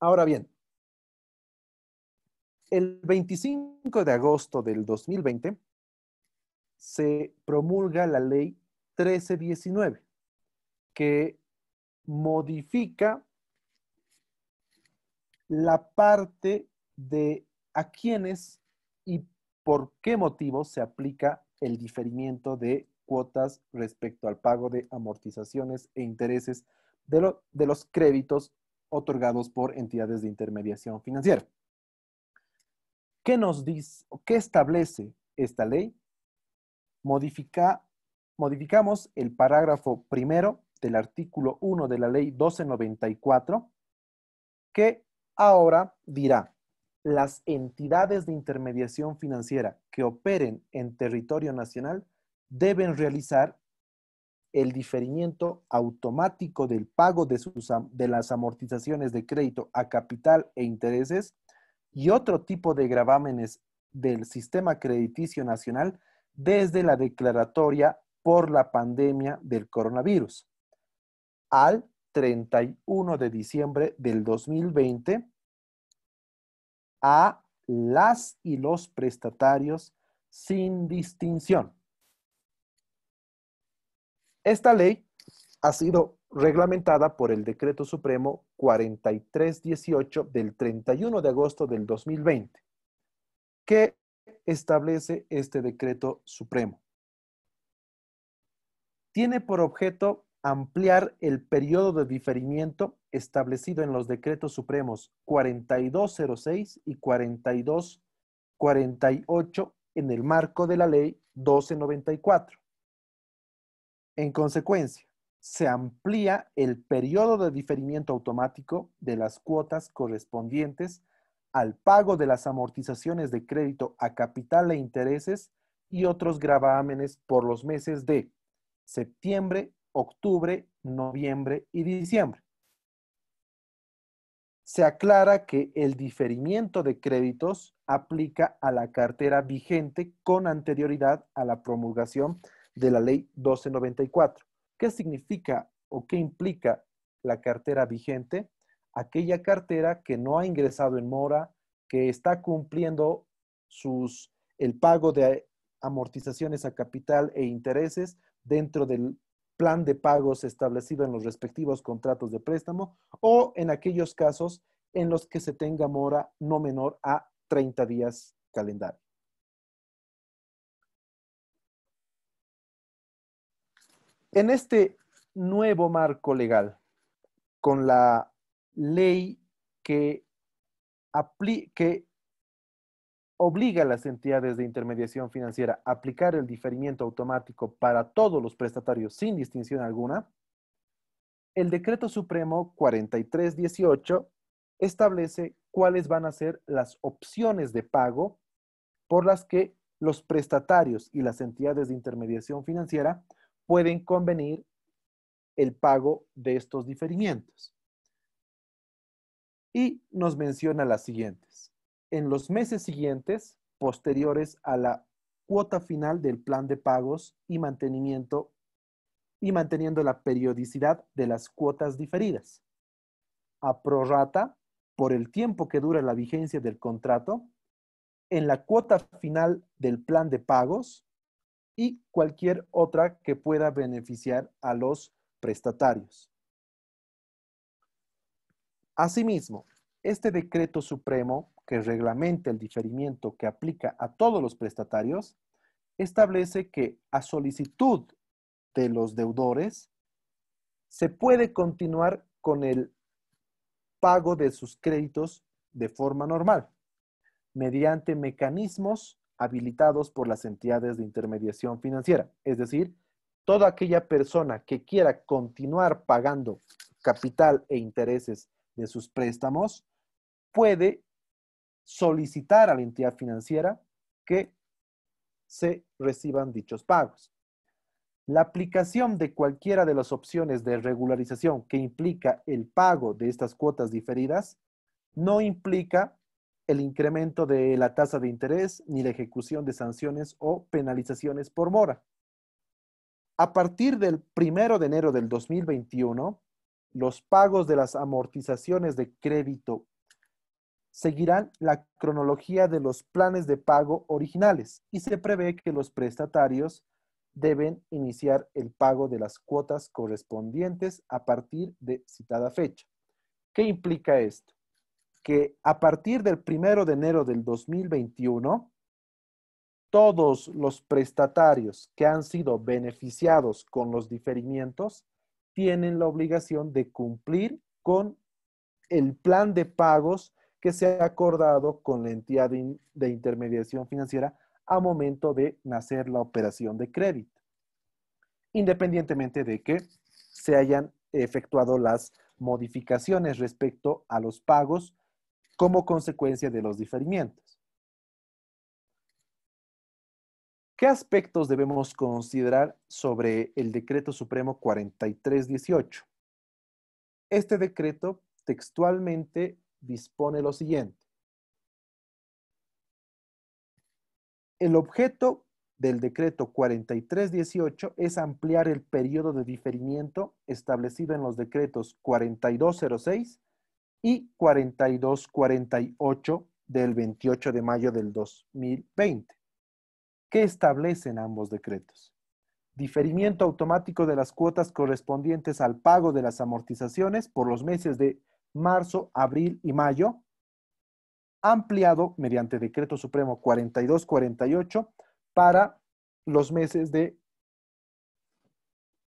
Ahora bien, el 25 de agosto del 2020 se promulga la ley 1319 que modifica la parte de a quiénes y por qué motivos se aplica el diferimiento de cuotas respecto al pago de amortizaciones e intereses de, los créditos otorgados por entidades de intermediación financiera. ¿Qué nos qué establece esta ley? modificamos el parágrafo primero del artículo 1 de la ley 1294 que ahora dirá las entidades de intermediación financiera que operen en territorio nacional deben realizar el diferimiento automático del pago de, sus, de las amortizaciones de crédito a capital e intereses y otro tipo de gravámenes del sistema crediticio nacional desde la declaratoria por la pandemia del coronavirus al 31 de diciembre del 2020 a las y los prestatarios sin distinción. Esta ley ha sido reglamentada por el Decreto Supremo 4318 del 31 de agosto del 2020. que establece este Decreto Supremo? Tiene por objeto ampliar el periodo de diferimiento establecido en los decretos supremos 4206 y 4248 en el marco de la ley 1294. En consecuencia, se amplía el periodo de diferimiento automático de las cuotas correspondientes al pago de las amortizaciones de crédito a capital e intereses y otros gravámenes por los meses de septiembre octubre, noviembre y diciembre. Se aclara que el diferimiento de créditos aplica a la cartera vigente con anterioridad a la promulgación de la ley 1294. ¿Qué significa o qué implica la cartera vigente? Aquella cartera que no ha ingresado en mora, que está cumpliendo sus, el pago de amortizaciones a capital e intereses dentro del plan de pagos establecido en los respectivos contratos de préstamo o en aquellos casos en los que se tenga mora no menor a 30 días calendario. En este nuevo marco legal, con la ley que, que obliga a las entidades de intermediación financiera a aplicar el diferimiento automático para todos los prestatarios sin distinción alguna, el Decreto Supremo 4318 establece cuáles van a ser las opciones de pago por las que los prestatarios y las entidades de intermediación financiera pueden convenir el pago de estos diferimientos. Y nos menciona las siguientes en los meses siguientes, posteriores a la cuota final del plan de pagos y mantenimiento y manteniendo la periodicidad de las cuotas diferidas. A prorata, por el tiempo que dura la vigencia del contrato, en la cuota final del plan de pagos y cualquier otra que pueda beneficiar a los prestatarios. Asimismo, este decreto supremo que reglamenta el diferimiento que aplica a todos los prestatarios, establece que a solicitud de los deudores se puede continuar con el pago de sus créditos de forma normal, mediante mecanismos habilitados por las entidades de intermediación financiera. Es decir, toda aquella persona que quiera continuar pagando capital e intereses de sus préstamos puede solicitar a la entidad financiera que se reciban dichos pagos. La aplicación de cualquiera de las opciones de regularización que implica el pago de estas cuotas diferidas no implica el incremento de la tasa de interés ni la ejecución de sanciones o penalizaciones por mora. A partir del 1 de enero del 2021, los pagos de las amortizaciones de crédito seguirán la cronología de los planes de pago originales y se prevé que los prestatarios deben iniciar el pago de las cuotas correspondientes a partir de citada fecha. ¿Qué implica esto? Que a partir del primero de enero del 2021, todos los prestatarios que han sido beneficiados con los diferimientos tienen la obligación de cumplir con el plan de pagos que se ha acordado con la entidad de intermediación financiera a momento de nacer la operación de crédito, independientemente de que se hayan efectuado las modificaciones respecto a los pagos como consecuencia de los diferimientos. ¿Qué aspectos debemos considerar sobre el Decreto Supremo 4318? Este decreto textualmente dispone lo siguiente. El objeto del decreto 4318 es ampliar el periodo de diferimiento establecido en los decretos 4206 y 4248 del 28 de mayo del 2020. ¿Qué establecen ambos decretos? Diferimiento automático de las cuotas correspondientes al pago de las amortizaciones por los meses de marzo, abril y mayo, ampliado mediante Decreto Supremo 4248 para los meses de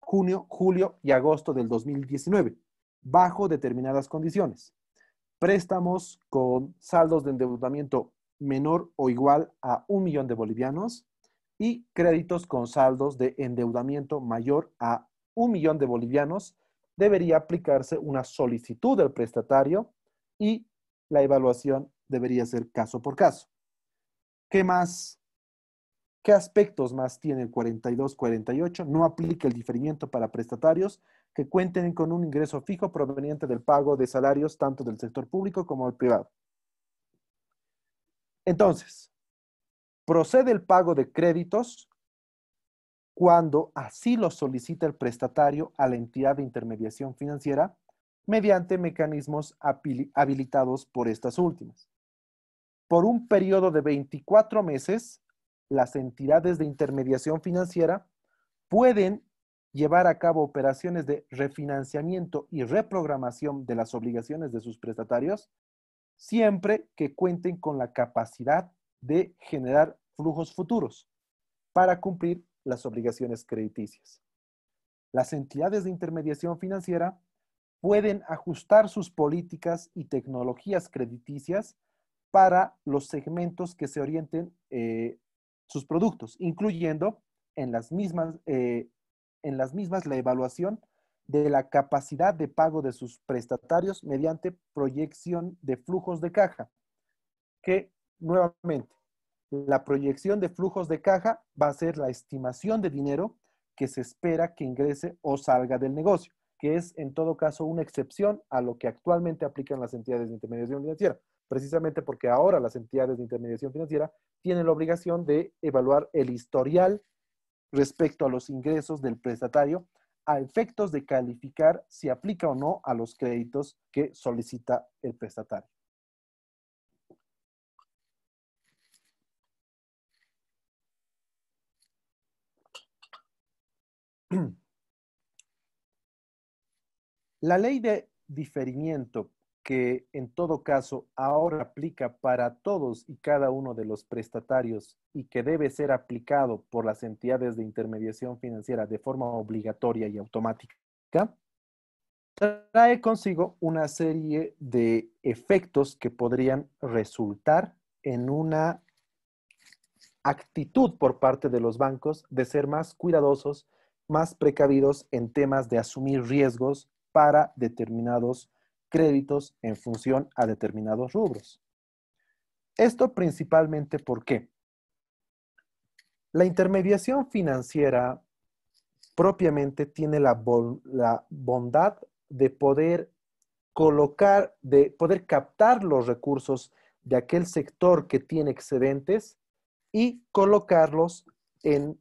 junio, julio y agosto del 2019, bajo determinadas condiciones. Préstamos con saldos de endeudamiento menor o igual a un millón de bolivianos y créditos con saldos de endeudamiento mayor a un millón de bolivianos debería aplicarse una solicitud del prestatario y la evaluación debería ser caso por caso. ¿Qué más? ¿Qué aspectos más tiene el 4248? No aplica el diferimiento para prestatarios que cuenten con un ingreso fijo proveniente del pago de salarios tanto del sector público como del privado. Entonces, procede el pago de créditos cuando así lo solicita el prestatario a la entidad de intermediación financiera mediante mecanismos habilitados por estas últimas. Por un periodo de 24 meses, las entidades de intermediación financiera pueden llevar a cabo operaciones de refinanciamiento y reprogramación de las obligaciones de sus prestatarios siempre que cuenten con la capacidad de generar flujos futuros para cumplir las obligaciones crediticias. Las entidades de intermediación financiera pueden ajustar sus políticas y tecnologías crediticias para los segmentos que se orienten eh, sus productos, incluyendo en las mismas, eh, en las mismas la evaluación de la capacidad de pago de sus prestatarios mediante proyección de flujos de caja, que nuevamente la proyección de flujos de caja va a ser la estimación de dinero que se espera que ingrese o salga del negocio, que es en todo caso una excepción a lo que actualmente aplican las entidades de intermediación financiera, precisamente porque ahora las entidades de intermediación financiera tienen la obligación de evaluar el historial respecto a los ingresos del prestatario a efectos de calificar si aplica o no a los créditos que solicita el prestatario. *clears throat* La ley de diferimiento que en todo caso ahora aplica para todos y cada uno de los prestatarios y que debe ser aplicado por las entidades de intermediación financiera de forma obligatoria y automática, trae consigo una serie de efectos que podrían resultar en una actitud por parte de los bancos de ser más cuidadosos más precavidos en temas de asumir riesgos para determinados créditos en función a determinados rubros. Esto principalmente porque la intermediación financiera propiamente tiene la, la bondad de poder colocar, de poder captar los recursos de aquel sector que tiene excedentes y colocarlos en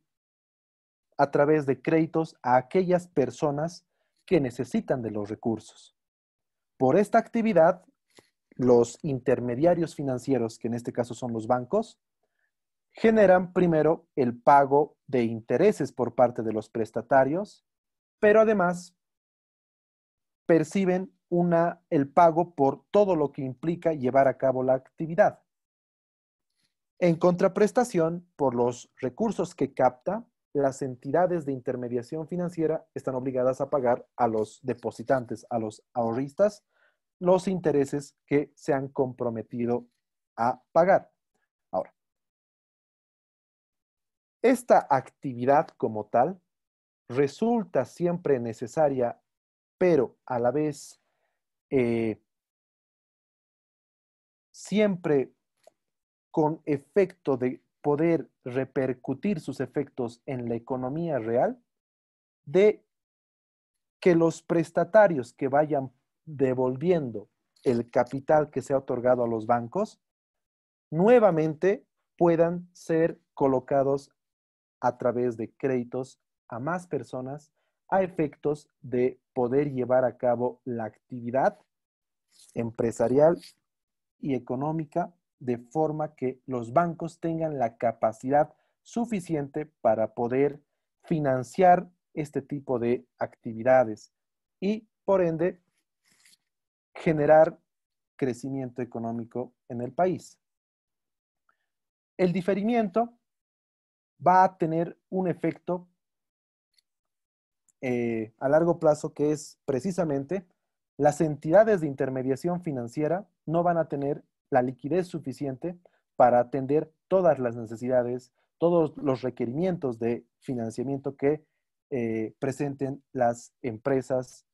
a través de créditos a aquellas personas que necesitan de los recursos. Por esta actividad, los intermediarios financieros, que en este caso son los bancos, generan primero el pago de intereses por parte de los prestatarios, pero además perciben el pago por todo lo que implica llevar a cabo la actividad. En contraprestación, por los recursos que capta, las entidades de intermediación financiera están obligadas a pagar a los depositantes, a los ahorristas, los intereses que se han comprometido a pagar. Ahora, esta actividad como tal resulta siempre necesaria, pero a la vez eh, siempre con efecto de poder repercutir sus efectos en la economía real, de que los prestatarios que vayan devolviendo el capital que se ha otorgado a los bancos, nuevamente puedan ser colocados a través de créditos a más personas a efectos de poder llevar a cabo la actividad empresarial y económica de forma que los bancos tengan la capacidad suficiente para poder financiar este tipo de actividades y, por ende, generar crecimiento económico en el país. El diferimiento va a tener un efecto eh, a largo plazo que es precisamente las entidades de intermediación financiera no van a tener la liquidez suficiente para atender todas las necesidades, todos los requerimientos de financiamiento que eh, presenten las empresas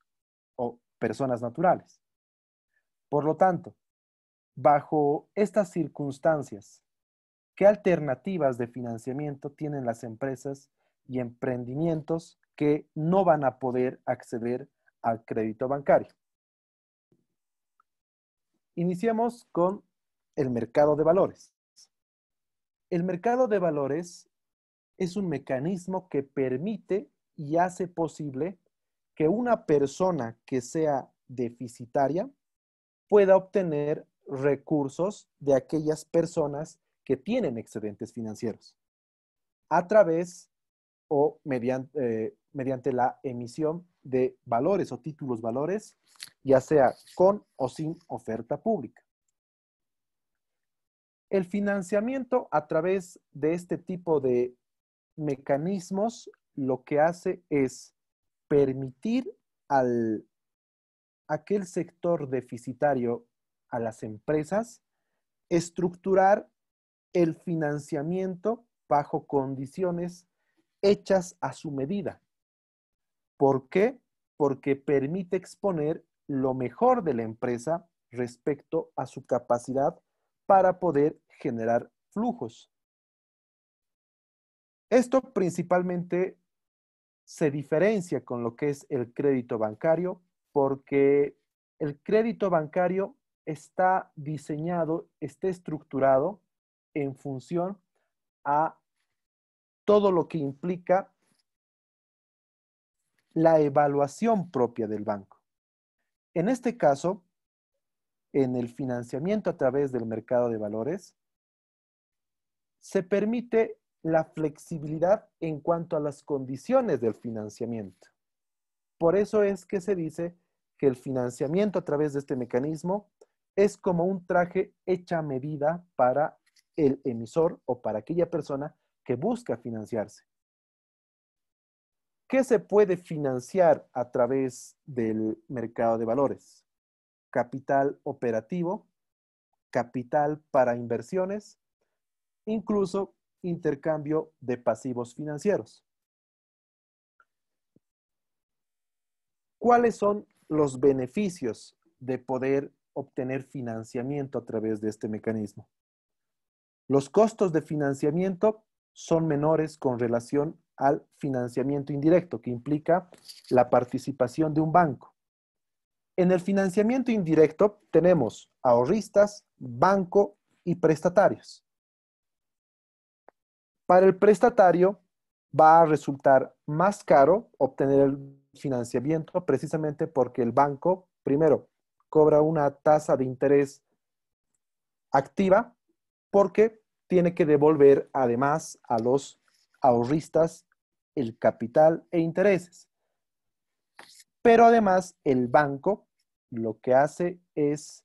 o personas naturales. Por lo tanto, bajo estas circunstancias, ¿qué alternativas de financiamiento tienen las empresas y emprendimientos que no van a poder acceder al crédito bancario? iniciamos con el mercado de valores. El mercado de valores es un mecanismo que permite y hace posible que una persona que sea deficitaria pueda obtener recursos de aquellas personas que tienen excedentes financieros a través o mediante, eh, mediante la emisión de valores o títulos valores, ya sea con o sin oferta pública. El financiamiento a través de este tipo de mecanismos lo que hace es permitir al aquel sector deficitario a las empresas estructurar el financiamiento bajo condiciones hechas a su medida. ¿Por qué? Porque permite exponer lo mejor de la empresa respecto a su capacidad para poder generar flujos. Esto principalmente se diferencia con lo que es el crédito bancario porque el crédito bancario está diseñado, está estructurado en función a todo lo que implica la evaluación propia del banco. En este caso, en el financiamiento a través del mercado de valores, se permite la flexibilidad en cuanto a las condiciones del financiamiento. Por eso es que se dice que el financiamiento a través de este mecanismo es como un traje hecha medida para el emisor o para aquella persona que busca financiarse. ¿Qué se puede financiar a través del mercado de valores? capital operativo, capital para inversiones, incluso intercambio de pasivos financieros. ¿Cuáles son los beneficios de poder obtener financiamiento a través de este mecanismo? Los costos de financiamiento son menores con relación al financiamiento indirecto, que implica la participación de un banco. En el financiamiento indirecto tenemos ahorristas, banco y prestatarios. Para el prestatario va a resultar más caro obtener el financiamiento precisamente porque el banco, primero, cobra una tasa de interés activa porque tiene que devolver además a los ahorristas el capital e intereses. Pero además el banco lo que hace es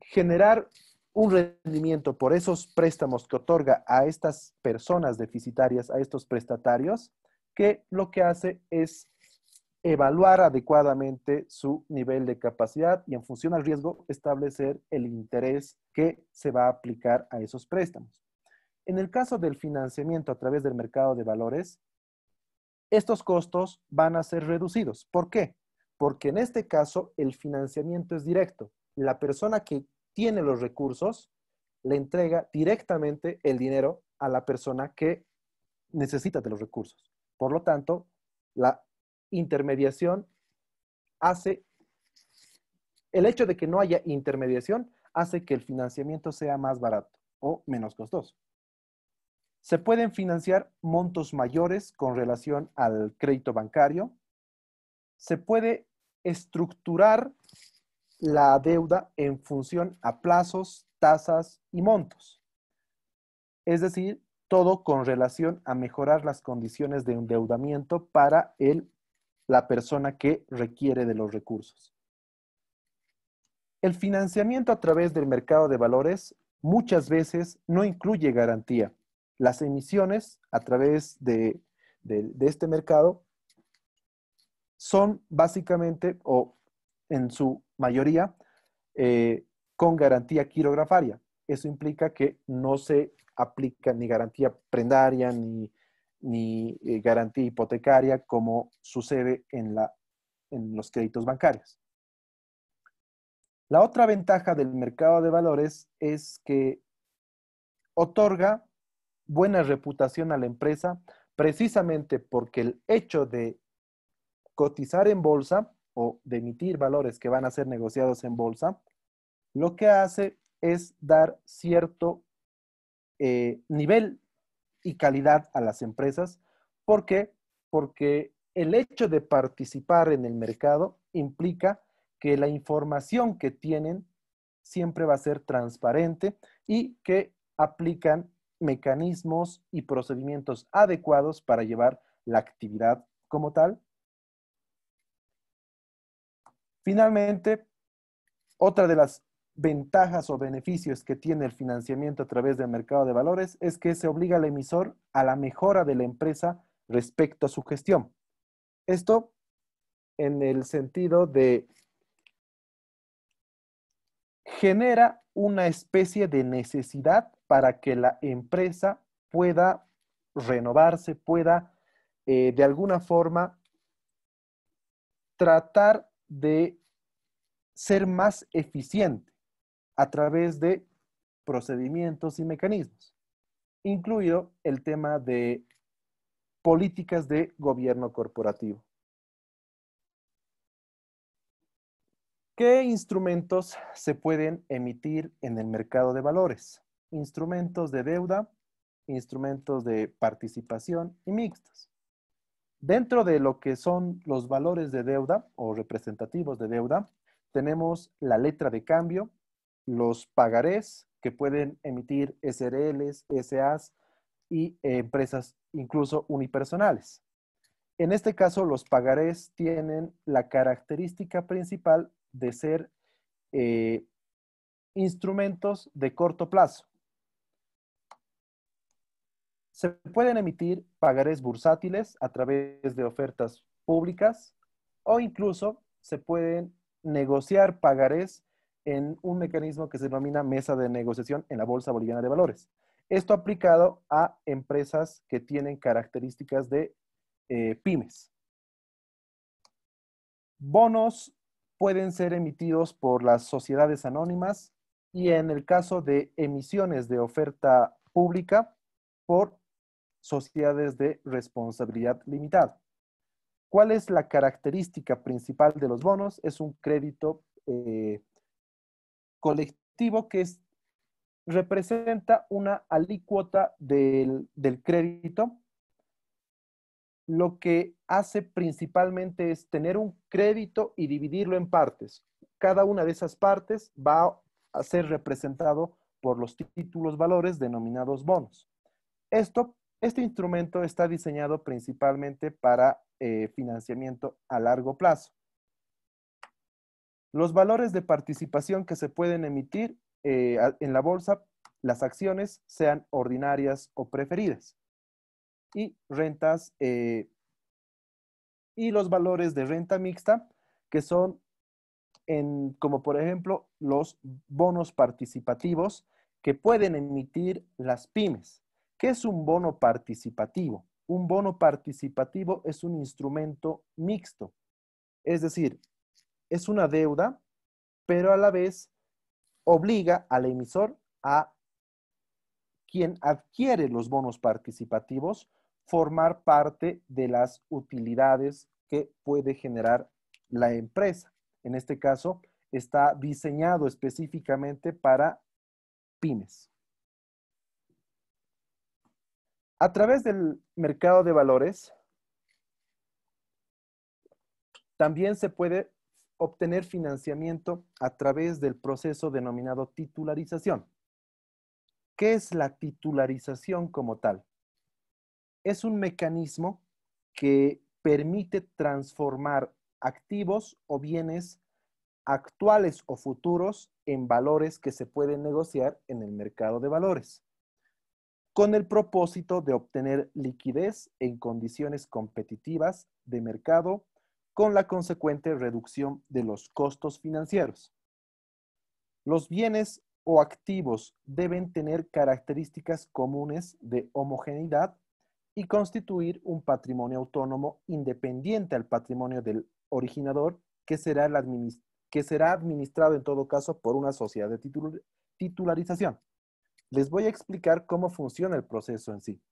generar un rendimiento por esos préstamos que otorga a estas personas deficitarias, a estos prestatarios, que lo que hace es evaluar adecuadamente su nivel de capacidad y en función al riesgo establecer el interés que se va a aplicar a esos préstamos. En el caso del financiamiento a través del mercado de valores, estos costos van a ser reducidos. ¿Por qué? porque en este caso el financiamiento es directo. La persona que tiene los recursos le entrega directamente el dinero a la persona que necesita de los recursos. Por lo tanto, la intermediación hace, el hecho de que no haya intermediación hace que el financiamiento sea más barato o menos costoso. Se pueden financiar montos mayores con relación al crédito bancario, se puede estructurar la deuda en función a plazos, tasas y montos. Es decir, todo con relación a mejorar las condiciones de endeudamiento para el, la persona que requiere de los recursos. El financiamiento a través del mercado de valores muchas veces no incluye garantía. Las emisiones a través de, de, de este mercado son básicamente o en su mayoría eh, con garantía quirografaria. Eso implica que no se aplica ni garantía prendaria ni, eh, garantía hipotecaria como sucede en, en los créditos bancarios. La otra ventaja del mercado de valores es que otorga buena reputación a la empresa precisamente porque el hecho de cotizar en bolsa o de emitir valores que van a ser negociados en bolsa, lo que hace es dar cierto eh, nivel y calidad a las empresas. ¿Por qué? Porque el hecho de participar en el mercado implica que la información que tienen siempre va a ser transparente y que aplican mecanismos y procedimientos adecuados para llevar la actividad como tal Finalmente, otra de las ventajas o beneficios que tiene el financiamiento a través del mercado de valores es que se obliga al emisor a la mejora de la empresa respecto a su gestión. Esto en el sentido de genera una especie de necesidad para que la empresa pueda renovarse, pueda eh, de alguna forma tratar de ser más eficiente a través de procedimientos y mecanismos, incluido el tema de políticas de gobierno corporativo. ¿Qué instrumentos se pueden emitir en el mercado de valores? Instrumentos de deuda, instrumentos de participación y mixtos. Dentro de lo que son los valores de deuda o representativos de deuda, tenemos la letra de cambio, los pagarés que pueden emitir SRLs, SAs y empresas incluso unipersonales. En este caso, los pagarés tienen la característica principal de ser eh, instrumentos de corto plazo. Se pueden emitir pagarés bursátiles a través de ofertas públicas o incluso se pueden negociar pagarés en un mecanismo que se denomina mesa de negociación en la Bolsa Boliviana de Valores. Esto aplicado a empresas que tienen características de eh, pymes. Bonos pueden ser emitidos por las sociedades anónimas y en el caso de emisiones de oferta pública por sociedades de responsabilidad limitada. ¿Cuál es la característica principal de los bonos? Es un crédito eh, colectivo que representa una alícuota del, del crédito. Lo que hace principalmente es tener un crédito y dividirlo en partes. Cada una de esas partes va a ser representado por los títulos valores denominados bonos. Esto este instrumento está diseñado principalmente para eh, financiamiento a largo plazo. Los valores de participación que se pueden emitir eh, en la bolsa, las acciones, sean ordinarias o preferidas. Y rentas eh, y los valores de renta mixta, que son como por ejemplo los bonos participativos que pueden emitir las pymes. ¿Qué es un bono participativo? Un bono participativo es un instrumento mixto, es decir, es una deuda, pero a la vez obliga al emisor a quien adquiere los bonos participativos formar parte de las utilidades que puede generar la empresa. En este caso, está diseñado específicamente para pymes. A través del mercado de valores, también se puede obtener financiamiento a través del proceso denominado titularización. ¿Qué es la titularización como tal? Es un mecanismo que permite transformar activos o bienes actuales o futuros en valores que se pueden negociar en el mercado de valores con el propósito de obtener liquidez en condiciones competitivas de mercado con la consecuente reducción de los costos financieros. Los bienes o activos deben tener características comunes de homogeneidad y constituir un patrimonio autónomo independiente al patrimonio del originador que será, que será administrado en todo caso por una sociedad de titularización. Les voy a explicar cómo funciona el proceso en sí.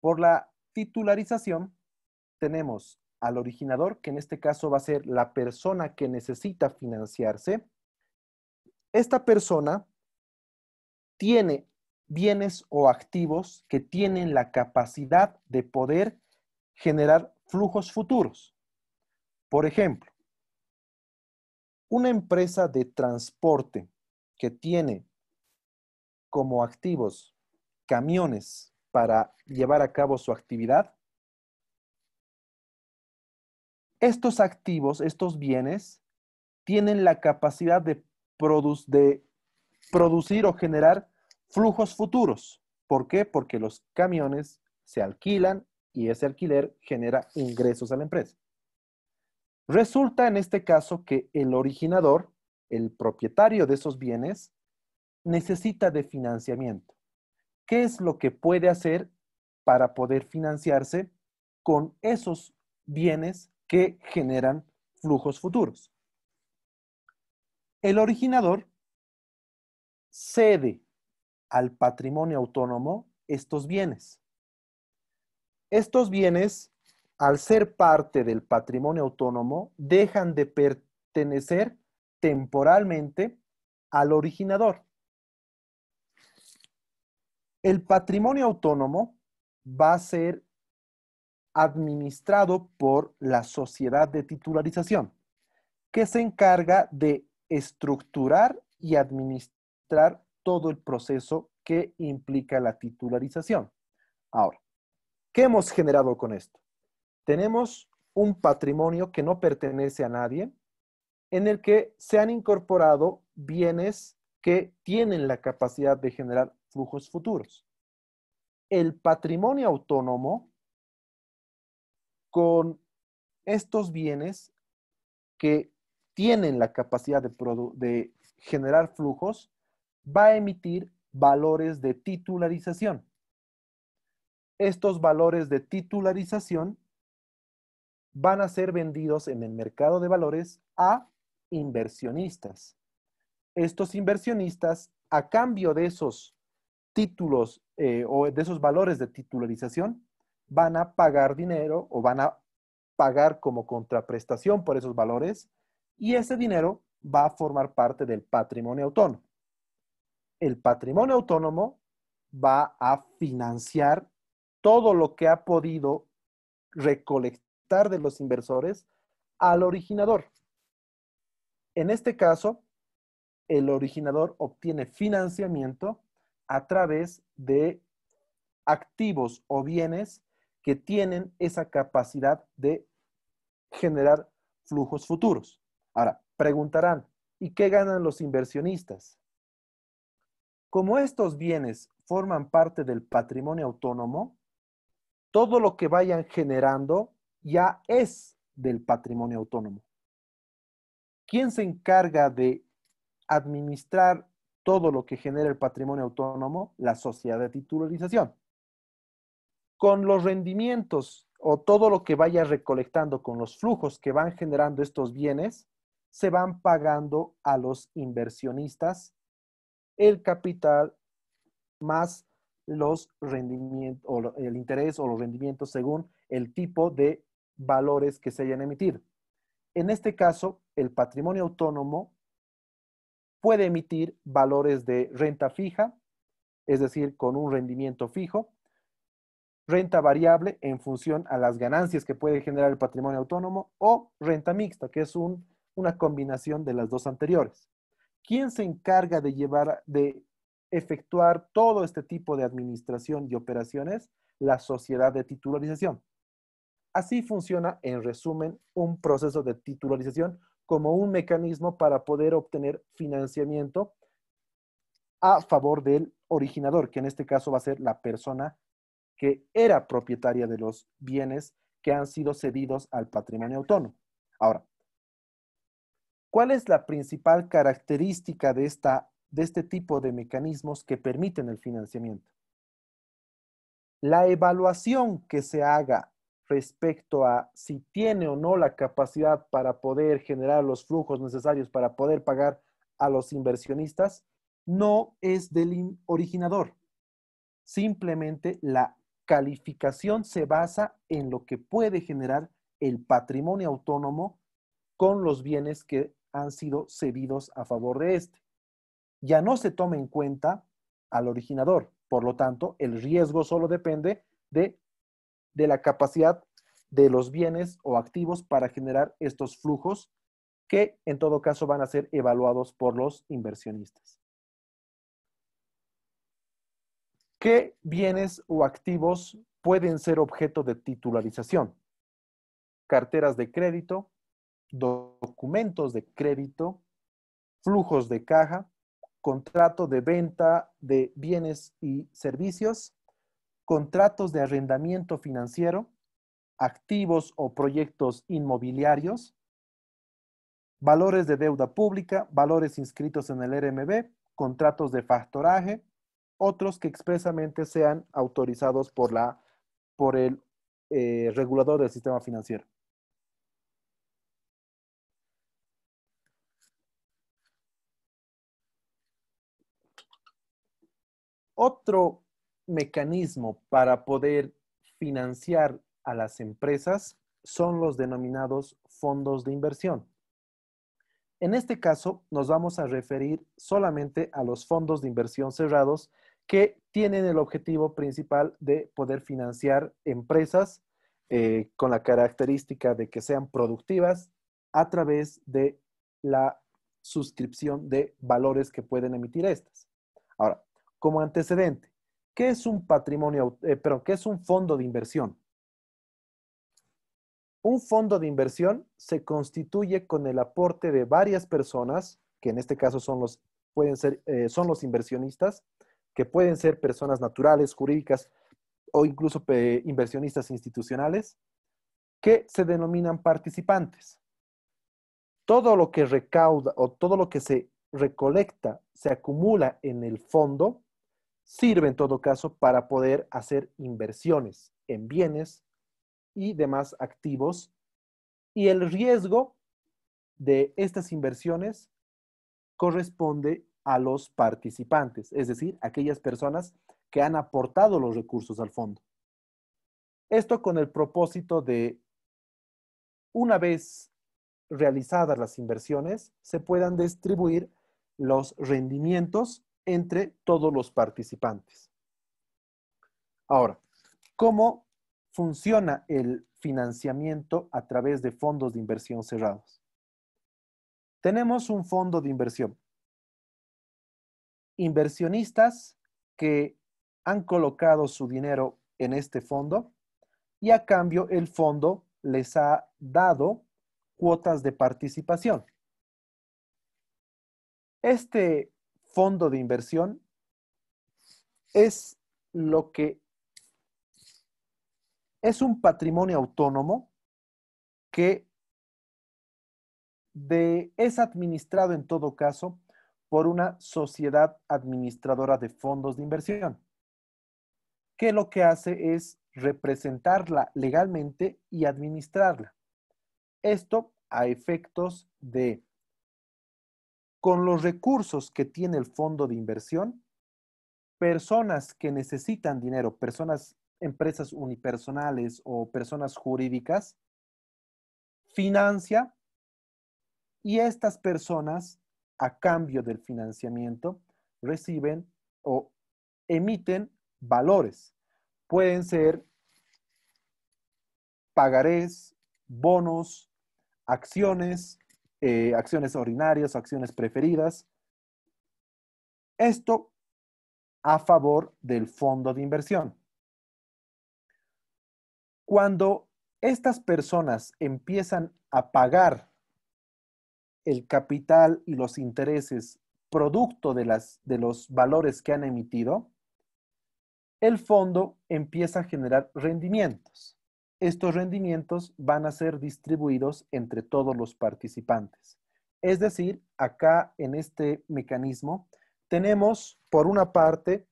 Por la titularización, tenemos al originador, que en este caso va a ser la persona que necesita financiarse. Esta persona tiene bienes o activos que tienen la capacidad de poder generar flujos futuros. Por ejemplo, una empresa de transporte que tiene como activos camiones para llevar a cabo su actividad, estos activos, estos bienes, tienen la capacidad de, de producir o generar flujos futuros. ¿Por qué? Porque los camiones se alquilan y ese alquiler genera ingresos a la empresa. Resulta en este caso que el originador, el propietario de esos bienes, necesita de financiamiento. ¿Qué es lo que puede hacer para poder financiarse con esos bienes que generan flujos futuros? El originador cede al patrimonio autónomo estos bienes. Estos bienes, al ser parte del patrimonio autónomo, dejan de pertenecer temporalmente al originador. El patrimonio autónomo va a ser administrado por la sociedad de titularización, que se encarga de estructurar y administrar todo el proceso que implica la titularización. Ahora, ¿qué hemos generado con esto? Tenemos un patrimonio que no pertenece a nadie, en el que se han incorporado bienes que tienen la capacidad de generar flujos futuros. El patrimonio autónomo con estos bienes que tienen la capacidad de, generar flujos va a emitir valores de titularización. Estos valores de titularización van a ser vendidos en el mercado de valores a inversionistas estos inversionistas, a cambio de esos títulos eh, o de esos valores de titularización, van a pagar dinero o van a pagar como contraprestación por esos valores y ese dinero va a formar parte del patrimonio autónomo. El patrimonio autónomo va a financiar todo lo que ha podido recolectar de los inversores al originador. En este caso, el originador obtiene financiamiento a través de activos o bienes que tienen esa capacidad de generar flujos futuros. Ahora, preguntarán, ¿y qué ganan los inversionistas? Como estos bienes forman parte del patrimonio autónomo, todo lo que vayan generando ya es del patrimonio autónomo. ¿Quién se encarga de administrar todo lo que genera el patrimonio autónomo, la sociedad de titularización. Con los rendimientos o todo lo que vaya recolectando con los flujos que van generando estos bienes, se van pagando a los inversionistas el capital más los rendimientos o el interés o los rendimientos según el tipo de valores que se hayan emitido. En este caso, el patrimonio autónomo puede emitir valores de renta fija, es decir, con un rendimiento fijo, renta variable en función a las ganancias que puede generar el patrimonio autónomo o renta mixta, que es una combinación de las dos anteriores. ¿Quién se encarga de llevar, de efectuar todo este tipo de administración y operaciones? La sociedad de titularización. Así funciona, en resumen, un proceso de titularización como un mecanismo para poder obtener financiamiento a favor del originador, que en este caso va a ser la persona que era propietaria de los bienes que han sido cedidos al patrimonio autónomo. Ahora, ¿cuál es la principal característica de, de este tipo de mecanismos que permiten el financiamiento? La evaluación que se haga respecto a si tiene o no la capacidad para poder generar los flujos necesarios para poder pagar a los inversionistas, no es del originador. Simplemente la calificación se basa en lo que puede generar el patrimonio autónomo con los bienes que han sido cedidos a favor de éste. Ya no se toma en cuenta al originador. Por lo tanto, el riesgo solo depende de de la capacidad de los bienes o activos para generar estos flujos que en todo caso van a ser evaluados por los inversionistas. ¿Qué bienes o activos pueden ser objeto de titularización? Carteras de crédito, documentos de crédito, flujos de caja, contrato de venta de bienes y servicios, contratos de arrendamiento financiero, activos o proyectos inmobiliarios, valores de deuda pública, valores inscritos en el RMB, contratos de factoraje, otros que expresamente sean autorizados por, la, por el eh, regulador del sistema financiero. Otro mecanismo para poder financiar a las empresas son los denominados fondos de inversión. En este caso, nos vamos a referir solamente a los fondos de inversión cerrados que tienen el objetivo principal de poder financiar empresas eh, con la característica de que sean productivas a través de la suscripción de valores que pueden emitir estas. Ahora, como antecedente, ¿Qué es un patrimonio, eh, pero qué es un fondo de inversión? Un fondo de inversión se constituye con el aporte de varias personas, que en este caso son los, pueden ser, eh, son los inversionistas, que pueden ser personas naturales, jurídicas o incluso inversionistas institucionales, que se denominan participantes. Todo lo que recauda o todo lo que se recolecta, se acumula en el fondo, sirve en todo caso para poder hacer inversiones en bienes y demás activos. Y el riesgo de estas inversiones corresponde a los participantes, es decir, aquellas personas que han aportado los recursos al fondo. Esto con el propósito de, una vez realizadas las inversiones, se puedan distribuir los rendimientos entre todos los participantes. Ahora, ¿cómo funciona el financiamiento a través de fondos de inversión cerrados? Tenemos un fondo de inversión. Inversionistas que han colocado su dinero en este fondo y a cambio el fondo les ha dado cuotas de participación. Este fondo de inversión es lo que es un patrimonio autónomo que de, es administrado en todo caso por una sociedad administradora de fondos de inversión, que lo que hace es representarla legalmente y administrarla. Esto a efectos de con los recursos que tiene el fondo de inversión, personas que necesitan dinero, personas, empresas unipersonales o personas jurídicas, financia y estas personas, a cambio del financiamiento, reciben o emiten valores. Pueden ser pagarés, bonos, acciones, eh, acciones ordinarias acciones preferidas. Esto a favor del fondo de inversión. Cuando estas personas empiezan a pagar el capital y los intereses producto de los valores que han emitido, el fondo empieza a generar rendimientos estos rendimientos van a ser distribuidos entre todos los participantes. Es decir, acá en este mecanismo tenemos por una parte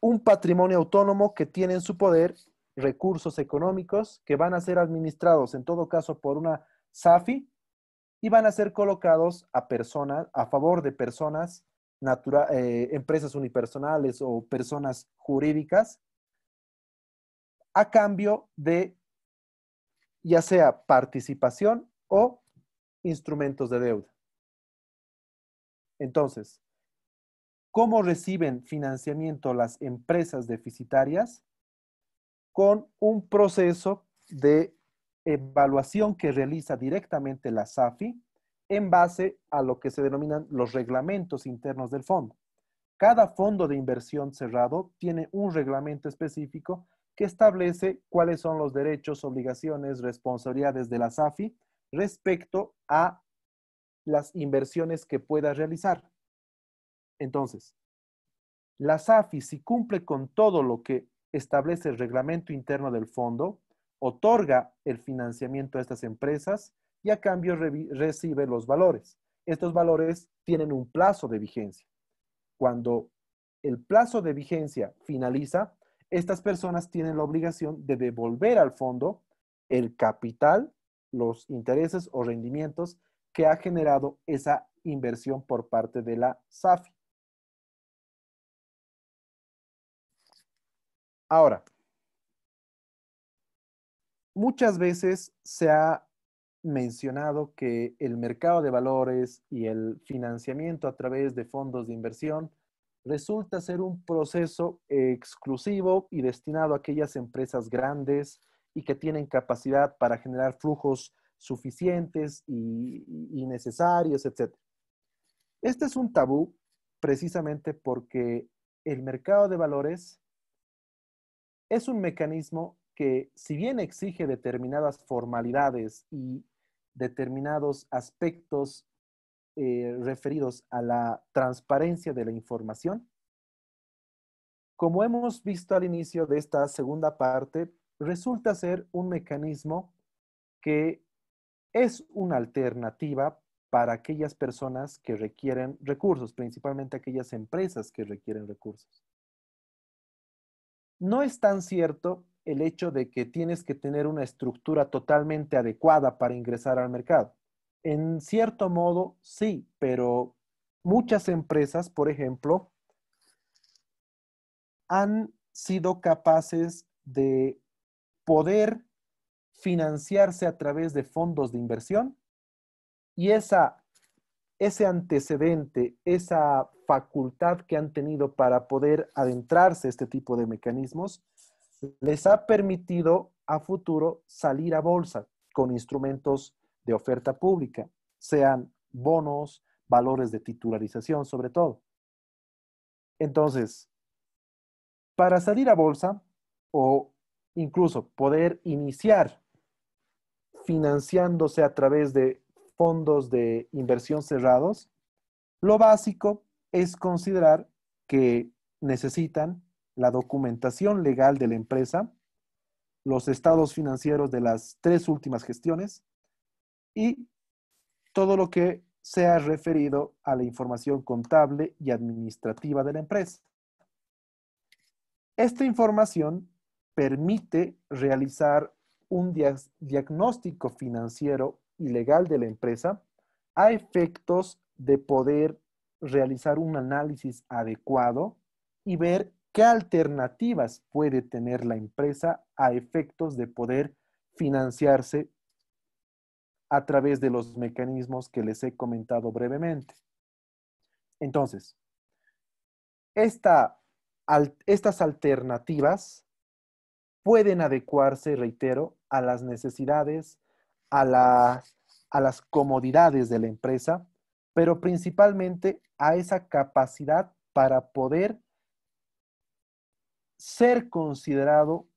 un patrimonio autónomo que tiene en su poder recursos económicos que van a ser administrados en todo caso por una SAFI y van a ser colocados a personas a favor de personas eh, empresas unipersonales o personas jurídicas a cambio de ya sea participación o instrumentos de deuda. Entonces, ¿cómo reciben financiamiento las empresas deficitarias? Con un proceso de evaluación que realiza directamente la SAFI en base a lo que se denominan los reglamentos internos del fondo. Cada fondo de inversión cerrado tiene un reglamento específico que establece cuáles son los derechos, obligaciones, responsabilidades de la SAFI respecto a las inversiones que pueda realizar. Entonces, la SAFI, si cumple con todo lo que establece el reglamento interno del fondo, otorga el financiamiento a estas empresas y a cambio recibe los valores. Estos valores tienen un plazo de vigencia. Cuando el plazo de vigencia finaliza, estas personas tienen la obligación de devolver al fondo el capital, los intereses o rendimientos que ha generado esa inversión por parte de la SAFI. Ahora, muchas veces se ha mencionado que el mercado de valores y el financiamiento a través de fondos de inversión resulta ser un proceso exclusivo y destinado a aquellas empresas grandes y que tienen capacidad para generar flujos suficientes y, necesarios, etc. Este es un tabú precisamente porque el mercado de valores es un mecanismo que si bien exige determinadas formalidades y determinados aspectos eh, referidos a la transparencia de la información. Como hemos visto al inicio de esta segunda parte, resulta ser un mecanismo que es una alternativa para aquellas personas que requieren recursos, principalmente aquellas empresas que requieren recursos. No es tan cierto el hecho de que tienes que tener una estructura totalmente adecuada para ingresar al mercado. En cierto modo, sí, pero muchas empresas, por ejemplo, han sido capaces de poder financiarse a través de fondos de inversión y esa, ese antecedente, esa facultad que han tenido para poder adentrarse a este tipo de mecanismos, les ha permitido a futuro salir a bolsa con instrumentos de oferta pública, sean bonos, valores de titularización sobre todo. Entonces, para salir a bolsa o incluso poder iniciar financiándose a través de fondos de inversión cerrados, lo básico es considerar que necesitan la documentación legal de la empresa, los estados financieros de las tres últimas gestiones y todo lo que sea referido a la información contable y administrativa de la empresa. Esta información permite realizar un diagnóstico financiero y legal de la empresa a efectos de poder realizar un análisis adecuado y ver qué alternativas puede tener la empresa a efectos de poder financiarse a través de los mecanismos que les he comentado brevemente. Entonces, estas alternativas pueden adecuarse, reitero, a las necesidades, a, a las comodidades de la empresa, pero principalmente a esa capacidad para poder ser considerado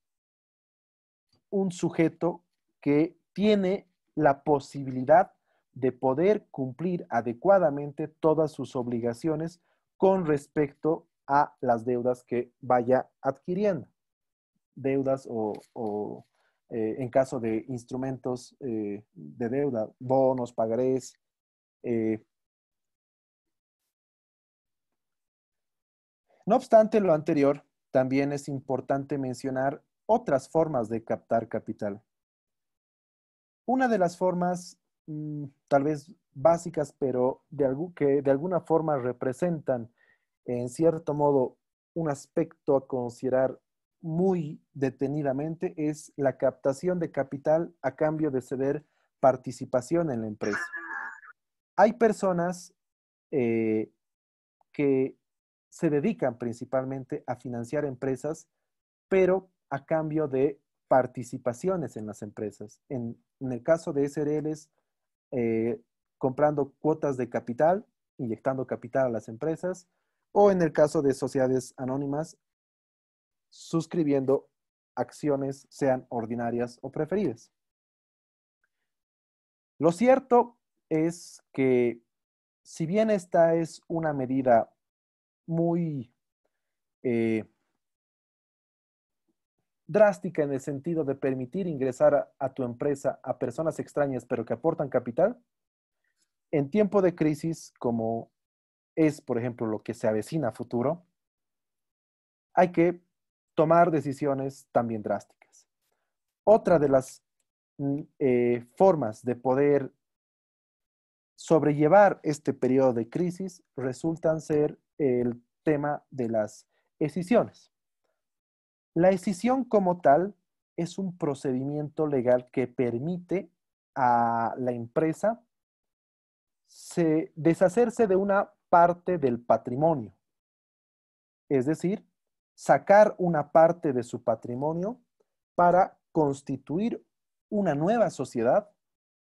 un sujeto que tiene la posibilidad de poder cumplir adecuadamente todas sus obligaciones con respecto a las deudas que vaya adquiriendo. Deudas o, eh, en caso de instrumentos eh, de deuda, bonos, pagarés. Eh, no obstante lo anterior, también es importante mencionar otras formas de captar capital. Una de las formas, mm, tal vez básicas, pero de que de alguna forma representan, en cierto modo, un aspecto a considerar muy detenidamente es la captación de capital a cambio de ceder participación en la empresa. Hay personas eh, que se dedican principalmente a financiar empresas, pero a cambio de participaciones en las empresas, en el caso de SRLs, eh, comprando cuotas de capital, inyectando capital a las empresas, o en el caso de sociedades anónimas, suscribiendo acciones, sean ordinarias o preferidas. Lo cierto es que si bien esta es una medida muy eh, drástica en el sentido de permitir ingresar a, tu empresa a personas extrañas pero que aportan capital, en tiempo de crisis, como es, por ejemplo, lo que se avecina a futuro, hay que tomar decisiones también drásticas. Otra de las mm, eh, formas de poder sobrellevar este periodo de crisis resultan ser el tema de las decisiones. La escisión como tal es un procedimiento legal que permite a la empresa deshacerse de una parte del patrimonio. Es decir, sacar una parte de su patrimonio para constituir una nueva sociedad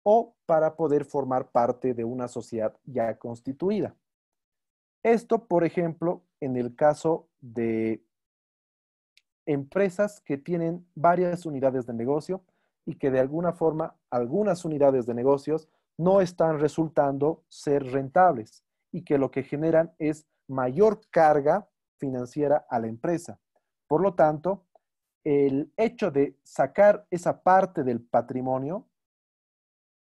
o para poder formar parte de una sociedad ya constituida. Esto, por ejemplo, en el caso de empresas que tienen varias unidades de negocio y que de alguna forma algunas unidades de negocios no están resultando ser rentables y que lo que generan es mayor carga financiera a la empresa. Por lo tanto, el hecho de sacar esa parte del patrimonio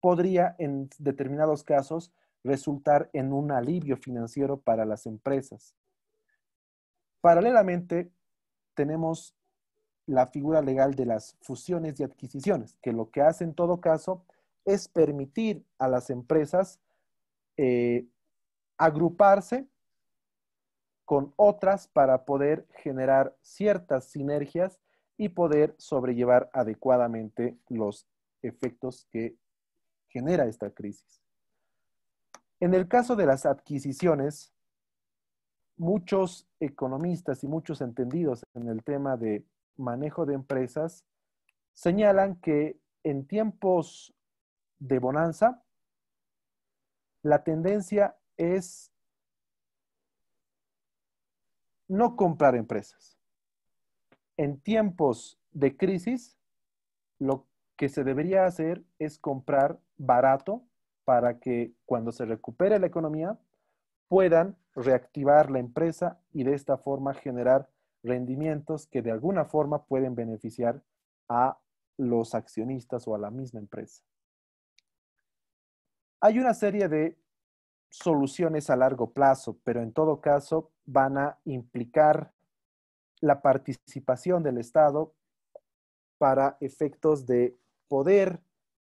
podría en determinados casos resultar en un alivio financiero para las empresas. Paralelamente, tenemos la figura legal de las fusiones y adquisiciones, que lo que hace en todo caso es permitir a las empresas eh, agruparse con otras para poder generar ciertas sinergias y poder sobrellevar adecuadamente los efectos que genera esta crisis. En el caso de las adquisiciones, muchos economistas y muchos entendidos en el tema de manejo de empresas señalan que en tiempos de bonanza, la tendencia es no comprar empresas. En tiempos de crisis, lo que se debería hacer es comprar barato para que cuando se recupere la economía, puedan reactivar la empresa y de esta forma generar rendimientos que de alguna forma pueden beneficiar a los accionistas o a la misma empresa. Hay una serie de soluciones a largo plazo, pero en todo caso van a implicar la participación del Estado para efectos de poder,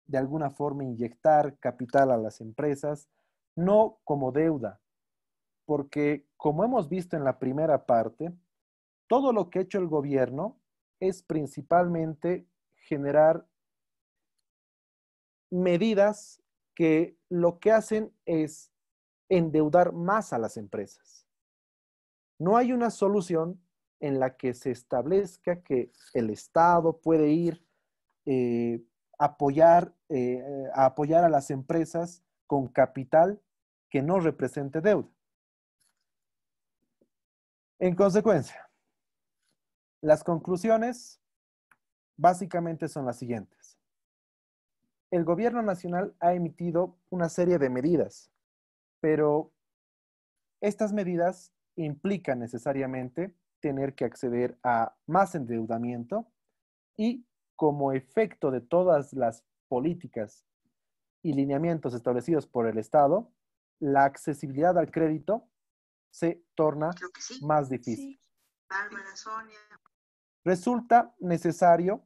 de alguna forma, inyectar capital a las empresas, no como deuda, porque como hemos visto en la primera parte, todo lo que ha hecho el gobierno es principalmente generar medidas que lo que hacen es endeudar más a las empresas. No hay una solución en la que se establezca que el Estado puede ir eh, eh, eh, a apoyar a las empresas con capital que no represente deuda. En consecuencia, las conclusiones básicamente son las siguientes. El gobierno nacional ha emitido una serie de medidas, pero estas medidas implican necesariamente tener que acceder a más endeudamiento y como efecto de todas las políticas y lineamientos establecidos por el Estado, la accesibilidad al crédito se torna más difícil. Resulta necesario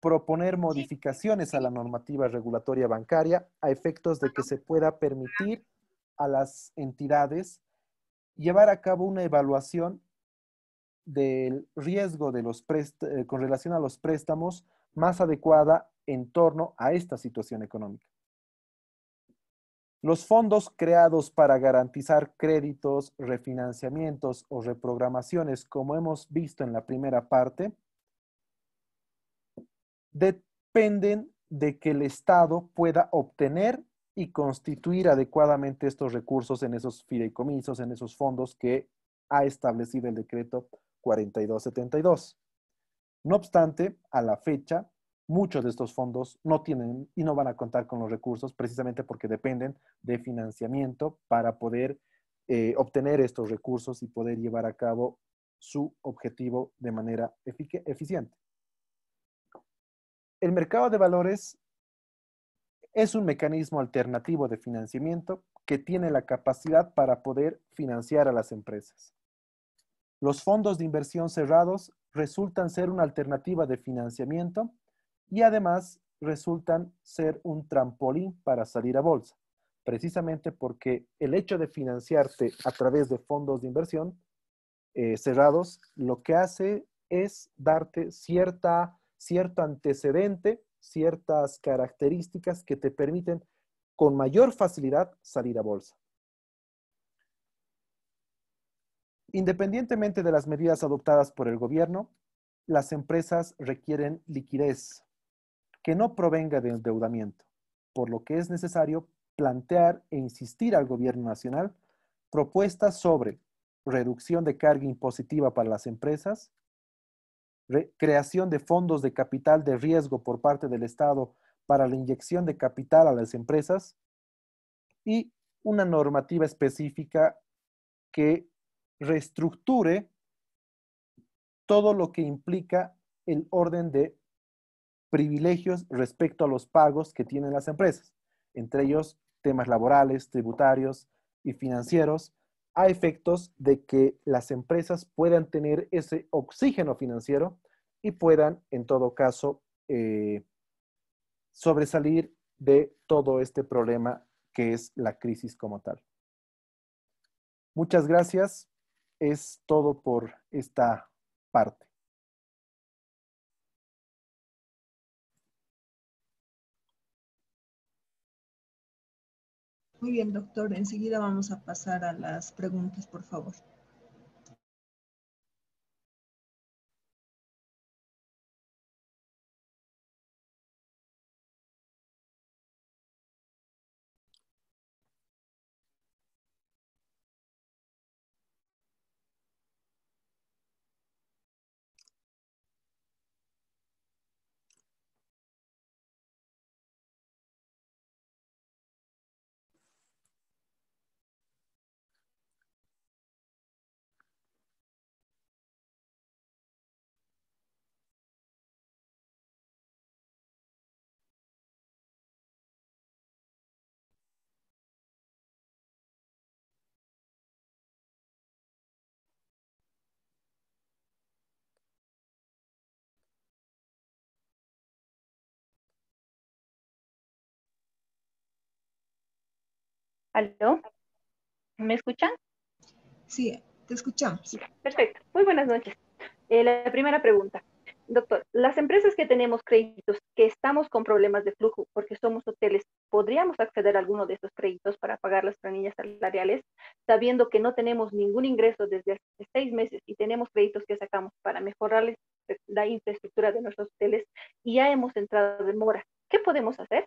proponer modificaciones a la normativa regulatoria bancaria a efectos de que se pueda permitir a las entidades llevar a cabo una evaluación del riesgo de los eh, con relación a los préstamos más adecuada en torno a esta situación económica. Los fondos creados para garantizar créditos, refinanciamientos o reprogramaciones, como hemos visto en la primera parte, dependen de que el Estado pueda obtener y constituir adecuadamente estos recursos en esos fideicomisos, en esos fondos que ha establecido el decreto 4272. No obstante, a la fecha, muchos de estos fondos no tienen y no van a contar con los recursos precisamente porque dependen de financiamiento para poder eh, obtener estos recursos y poder llevar a cabo su objetivo de manera eficiente. El mercado de valores es un mecanismo alternativo de financiamiento que tiene la capacidad para poder financiar a las empresas. Los fondos de inversión cerrados resultan ser una alternativa de financiamiento y además resultan ser un trampolín para salir a bolsa, precisamente porque el hecho de financiarte a través de fondos de inversión eh, cerrados, lo que hace es darte cierto antecedente, ciertas características que te permiten con mayor facilidad salir a bolsa. Independientemente de las medidas adoptadas por el gobierno, las empresas requieren liquidez que no provenga de endeudamiento, por lo que es necesario plantear e insistir al Gobierno Nacional propuestas sobre reducción de carga impositiva para las empresas, creación de fondos de capital de riesgo por parte del Estado para la inyección de capital a las empresas y una normativa específica que reestructure todo lo que implica el orden de privilegios respecto a los pagos que tienen las empresas, entre ellos temas laborales, tributarios y financieros, a efectos de que las empresas puedan tener ese oxígeno financiero y puedan, en todo caso, eh, sobresalir de todo este problema que es la crisis como tal. Muchas gracias. Es todo por esta parte. Muy bien, doctor. Enseguida vamos a pasar a las preguntas, por favor. ¿Me escuchan? Sí, te escuchamos. Perfecto. Muy buenas noches. Eh, la primera pregunta. Doctor, las empresas que tenemos créditos, que estamos con problemas de flujo porque somos hoteles, ¿podríamos acceder a alguno de estos créditos para pagar las planillas salariales, sabiendo que no tenemos ningún ingreso desde hace seis meses y tenemos créditos que sacamos para mejorar la infraestructura de nuestros hoteles y ya hemos entrado en mora? ¿Qué podemos hacer?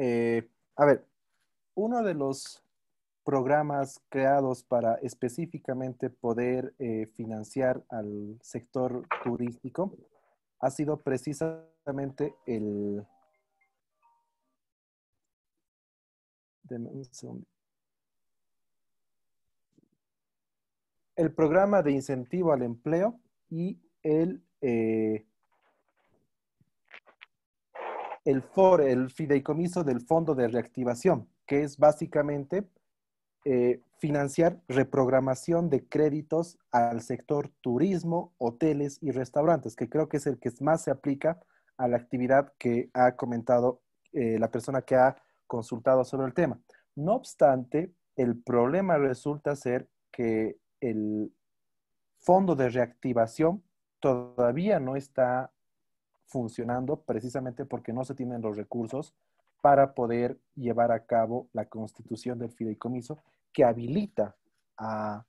Eh, a ver, uno de los programas creados para específicamente poder eh, financiar al sector turístico ha sido precisamente el... El programa de incentivo al empleo y el eh, el el fideicomiso del Fondo de Reactivación, que es básicamente eh, financiar reprogramación de créditos al sector turismo, hoteles y restaurantes, que creo que es el que más se aplica a la actividad que ha comentado eh, la persona que ha consultado sobre el tema. No obstante, el problema resulta ser que el fondo de reactivación todavía no está funcionando precisamente porque no se tienen los recursos para poder llevar a cabo la constitución del fideicomiso que habilita a,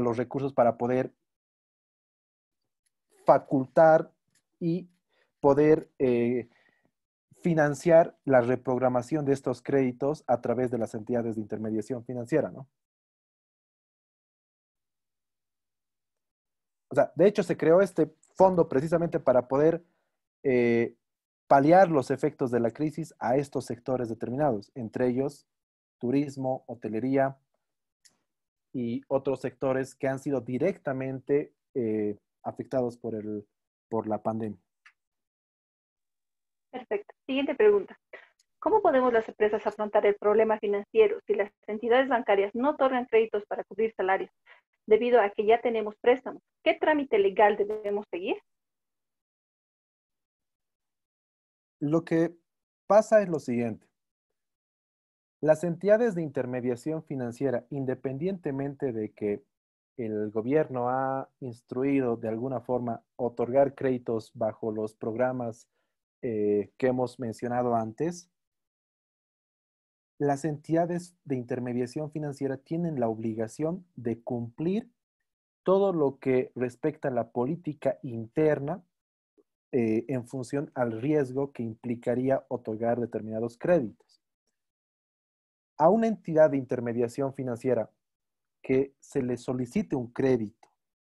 los recursos para poder facultar y poder eh, financiar la reprogramación de estos créditos a través de las entidades de intermediación financiera, ¿no? o sea, de hecho se creó este fondo precisamente para poder eh, paliar los efectos de la crisis a estos sectores determinados, entre ellos turismo, hotelería y otros sectores que han sido directamente eh, afectados por, por la pandemia. Perfecto. Siguiente pregunta. ¿Cómo podemos las empresas afrontar el problema financiero si las entidades bancarias no otorgan créditos para cubrir salarios, debido a que ya tenemos préstamos. ¿Qué trámite legal debemos seguir? Lo que pasa es lo siguiente. Las entidades de intermediación financiera, independientemente de que el gobierno ha instruido de alguna forma otorgar créditos bajo los programas eh, que hemos mencionado antes, las entidades de intermediación financiera tienen la obligación de cumplir todo lo que respecta a la política interna eh, en función al riesgo que implicaría otorgar determinados créditos. A una entidad de intermediación financiera que se le solicite un crédito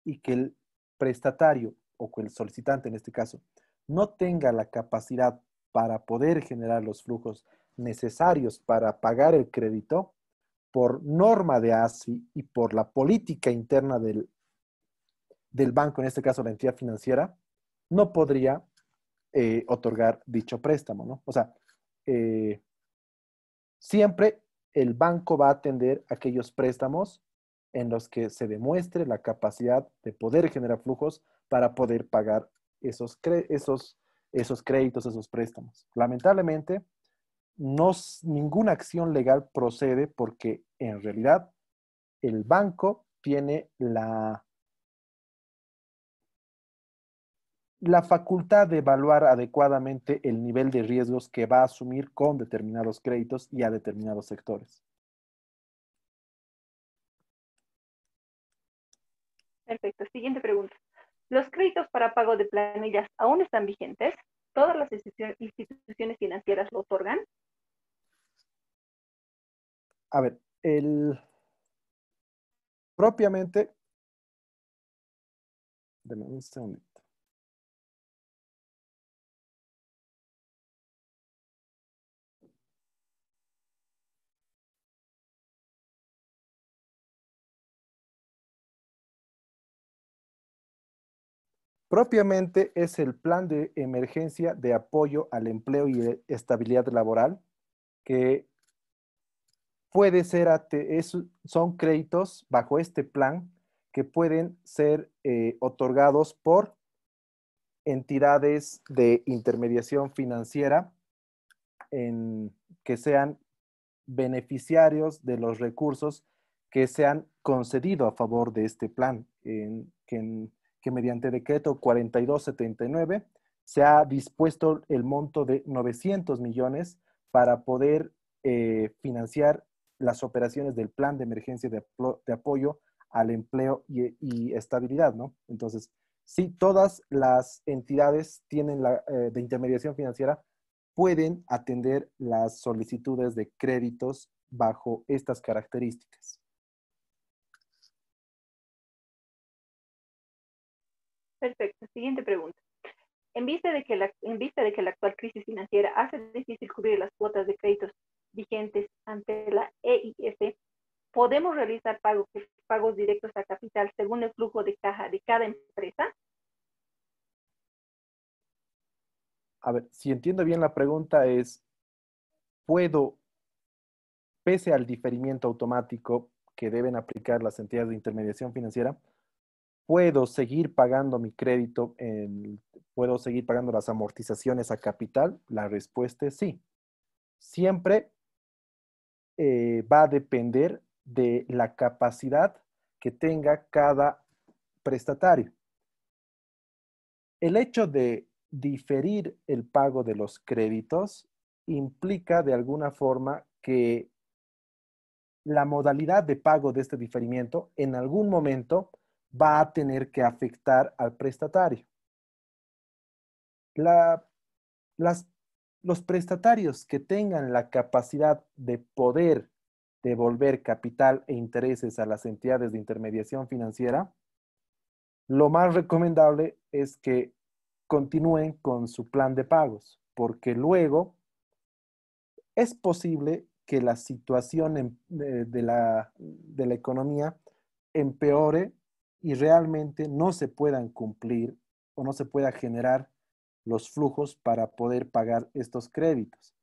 y que el prestatario o el solicitante en este caso no tenga la capacidad para poder generar los flujos necesarios para pagar el crédito por norma de ASI y por la política interna del, del banco, en este caso la entidad financiera, no podría eh, otorgar dicho préstamo, ¿no? O sea, eh, siempre el banco va a atender aquellos préstamos en los que se demuestre la capacidad de poder generar flujos para poder pagar esos, esos, esos créditos, esos préstamos. Lamentablemente, no, ninguna acción legal procede porque en realidad el banco tiene la, la facultad de evaluar adecuadamente el nivel de riesgos que va a asumir con determinados créditos y a determinados sectores. Perfecto. Siguiente pregunta. ¿Los créditos para pago de planillas aún están vigentes? ¿Todas las instituciones financieras lo otorgan? a ver, el propiamente, un Propiamente es el plan de emergencia de apoyo al empleo y estabilidad laboral que puede ser son créditos bajo este plan que pueden ser eh, otorgados por entidades de intermediación financiera en, que sean beneficiarios de los recursos que se han concedido a favor de este plan, en, que, mediante decreto 4279 se ha dispuesto el monto de 900 millones para poder eh, financiar las operaciones del plan de emergencia de, apoyo al empleo y, estabilidad, ¿no? Entonces, sí, todas las entidades tienen la, eh, de intermediación financiera pueden atender las solicitudes de créditos bajo estas características. Perfecto. Siguiente pregunta. En vista, de que en vista de que la actual crisis financiera hace difícil cubrir las cuotas de créditos vigentes ante la EIF, podemos realizar pagos, pagos directos a capital según el flujo de caja de cada empresa. A ver, si entiendo bien la pregunta es, ¿puedo, pese al diferimiento automático que deben aplicar las entidades de intermediación financiera, puedo seguir pagando mi crédito, puedo seguir pagando las amortizaciones a capital? La respuesta es sí. Siempre eh, va a depender de la capacidad que tenga cada prestatario. El hecho de diferir el pago de los créditos implica de alguna forma que la modalidad de pago de este diferimiento en algún momento va a tener que afectar al prestatario. las los prestatarios que tengan la capacidad de poder devolver capital e intereses a las entidades de intermediación financiera, lo más recomendable es que continúen con su plan de pagos, porque luego es posible que la situación eh, de la, economía empeore y realmente no se puedan cumplir o no se pueda generar los flujos para poder pagar estos créditos.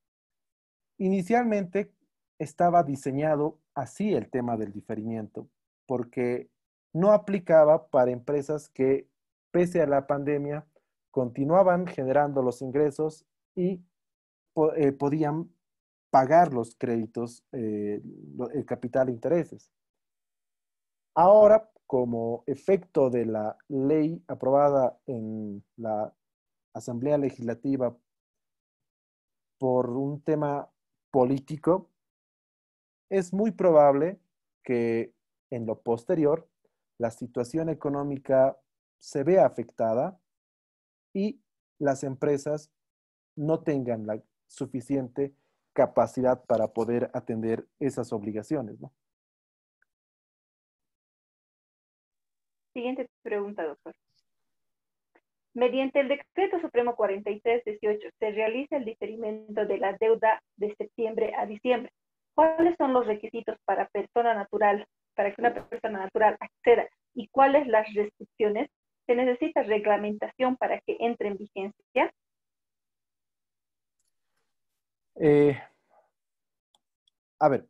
Inicialmente estaba diseñado así el tema del diferimiento, porque no aplicaba para empresas que, pese a la pandemia, continuaban generando los ingresos y eh, podían pagar los créditos, eh, el capital de intereses. Ahora, como efecto de la ley aprobada en la Asamblea Legislativa por un tema político, es muy probable que en lo posterior la situación económica se vea afectada y las empresas no tengan la suficiente capacidad para poder atender esas obligaciones. ¿no? Siguiente pregunta, doctor. Mediante el Decreto Supremo 4318 se realiza el diferimiento de la deuda de septiembre a diciembre. ¿Cuáles son los requisitos para persona natural, para que una persona natural acceda y cuáles las restricciones? ¿Se necesita reglamentación para que entre en vigencia? Eh, a ver,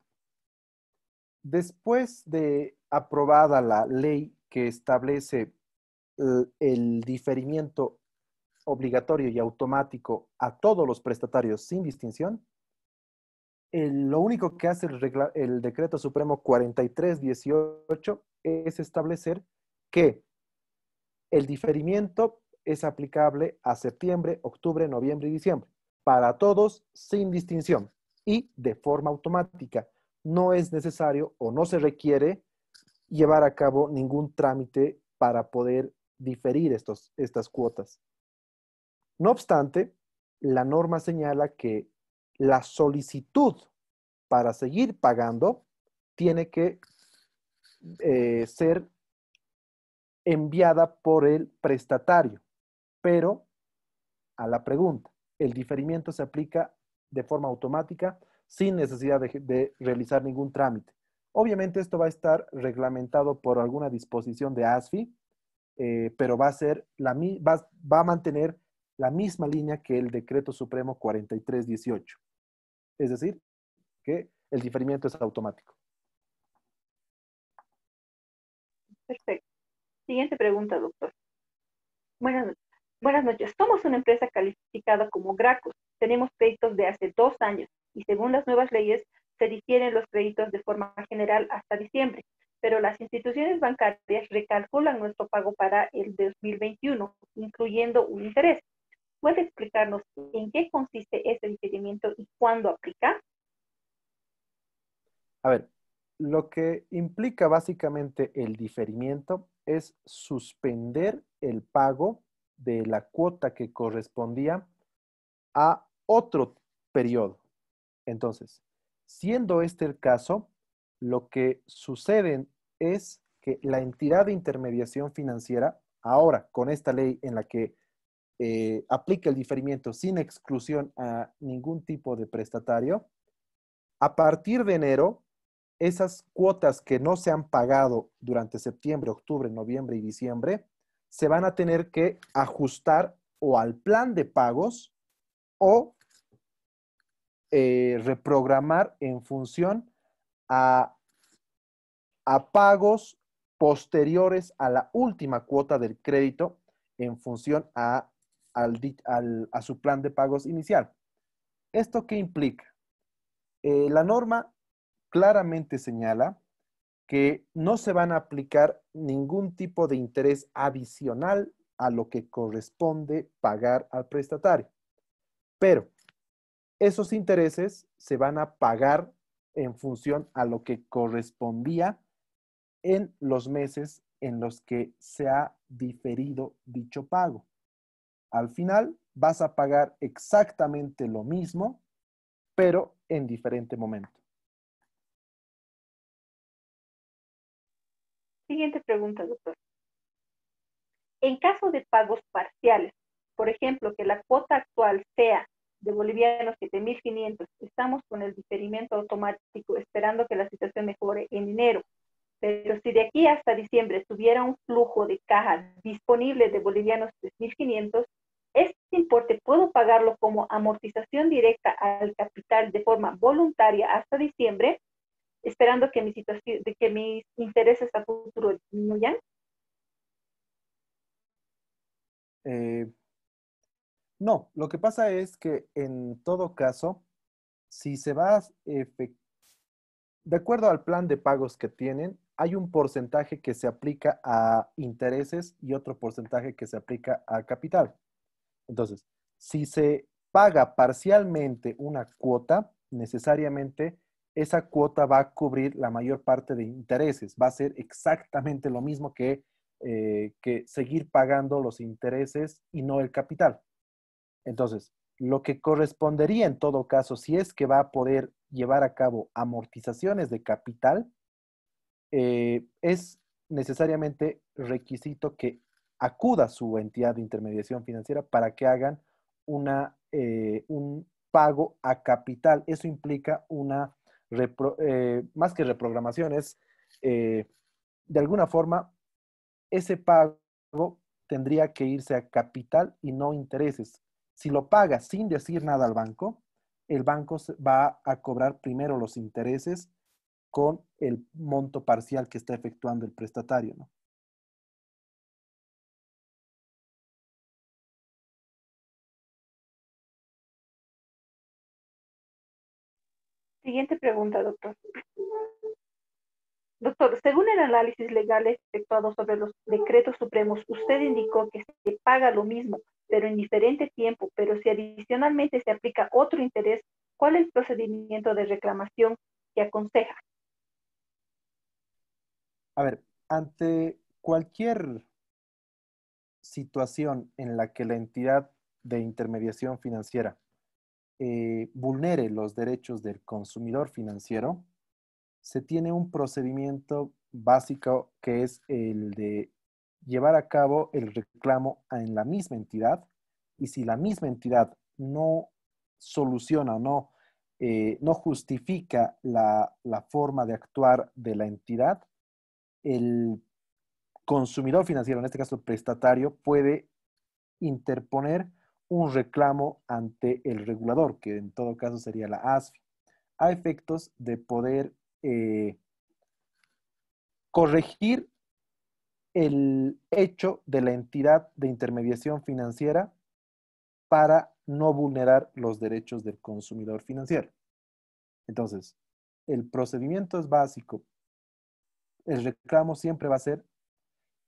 después de aprobada la ley que establece eh, el diferimiento obligatorio y automático a todos los prestatarios sin distinción, lo único que hace el, el decreto supremo 4318 es establecer que el diferimiento es aplicable a septiembre, octubre, noviembre y diciembre, para todos sin distinción y de forma automática. No es necesario o no se requiere llevar a cabo ningún trámite para poder diferir estas cuotas. No obstante, la norma señala que la solicitud para seguir pagando tiene que eh, ser enviada por el prestatario. Pero a la pregunta, el diferimiento se aplica de forma automática sin necesidad de realizar ningún trámite. Obviamente esto va a estar reglamentado por alguna disposición de ASFI, eh, pero va a, ser la, va, a mantener la misma línea que el decreto supremo 4318. Es decir, que el diferimiento es automático. Perfecto. Siguiente pregunta, doctor. Buenas noches. Buenas noches. Somos una empresa calificada como Gracos. Tenemos créditos de hace dos años y según las nuevas leyes se difieren los créditos de forma general hasta diciembre pero las instituciones bancarias recalculan nuestro pago para el 2021, incluyendo un interés. ¿Puede explicarnos en qué consiste ese diferimiento y cuándo aplica? A ver, lo que implica básicamente el diferimiento es suspender el pago de la cuota que correspondía a otro periodo. Entonces, siendo este el caso, lo que sucede es que la entidad de intermediación financiera, ahora con esta ley en la que eh, aplica el diferimiento sin exclusión a ningún tipo de prestatario, a partir de enero, esas cuotas que no se han pagado durante septiembre, octubre, noviembre y diciembre, se van a tener que ajustar o al plan de pagos o eh, reprogramar en función a, pagos posteriores a la última cuota del crédito en función a, su plan de pagos inicial. ¿Esto qué implica? Eh, la norma claramente señala que no se van a aplicar ningún tipo de interés adicional a lo que corresponde pagar al prestatario. Pero esos intereses se van a pagar en función a lo que correspondía en los meses en los que se ha diferido dicho pago. Al final vas a pagar exactamente lo mismo, pero en diferente momento. Siguiente pregunta, doctor. En caso de pagos parciales, por ejemplo, que la cuota actual sea de bolivianos 7.500. Estamos con el diferimiento automático, esperando que la situación mejore en enero. Pero si de aquí hasta diciembre tuviera un flujo de caja disponible de bolivianos 3.500, este importe puedo pagarlo como amortización directa al capital de forma voluntaria hasta diciembre, esperando que, mi situación, que mis intereses a futuro disminuyan. Eh, no, lo que pasa es que en todo caso, si se va de acuerdo al plan de pagos que tienen, hay un porcentaje que se aplica a intereses y otro porcentaje que se aplica a capital. Entonces, si se paga parcialmente una cuota, necesariamente esa cuota va a cubrir la mayor parte de intereses. Va a ser exactamente lo mismo que eh, seguir pagando los intereses y no el capital. Entonces, lo que correspondería en todo caso, si es que va a poder llevar a cabo amortizaciones de capital, eh, es necesariamente requisito que acuda su entidad de intermediación financiera para que hagan eh, un pago a capital. Eso implica una, eh, más que reprogramación, de alguna forma, ese pago tendría que irse a capital y no intereses. Si lo paga sin decir nada al banco, el banco va a cobrar primero los intereses con el monto parcial que está efectuando el prestatario. ¿no? Siguiente pregunta, doctor. Doctor, según el análisis legal efectuado sobre los decretos supremos, usted indicó que se paga lo mismo pero en diferente tiempo, pero si adicionalmente se aplica otro interés, ¿cuál es el procedimiento de reclamación que aconseja? A ver, ante cualquier situación en la que la entidad de intermediación financiera eh, vulnere los derechos del consumidor financiero, se tiene un procedimiento básico que es el de llevar a cabo el reclamo en la misma entidad y si la misma entidad no soluciona o no, eh, no justifica la, forma de actuar de la entidad, el consumidor financiero, en este caso el prestatario, puede interponer un reclamo ante el regulador, que en todo caso sería la ASFI, a efectos de poder eh, corregir el hecho de la entidad de intermediación financiera para no vulnerar los derechos del consumidor financiero. Entonces, el procedimiento es básico. El reclamo siempre va a ser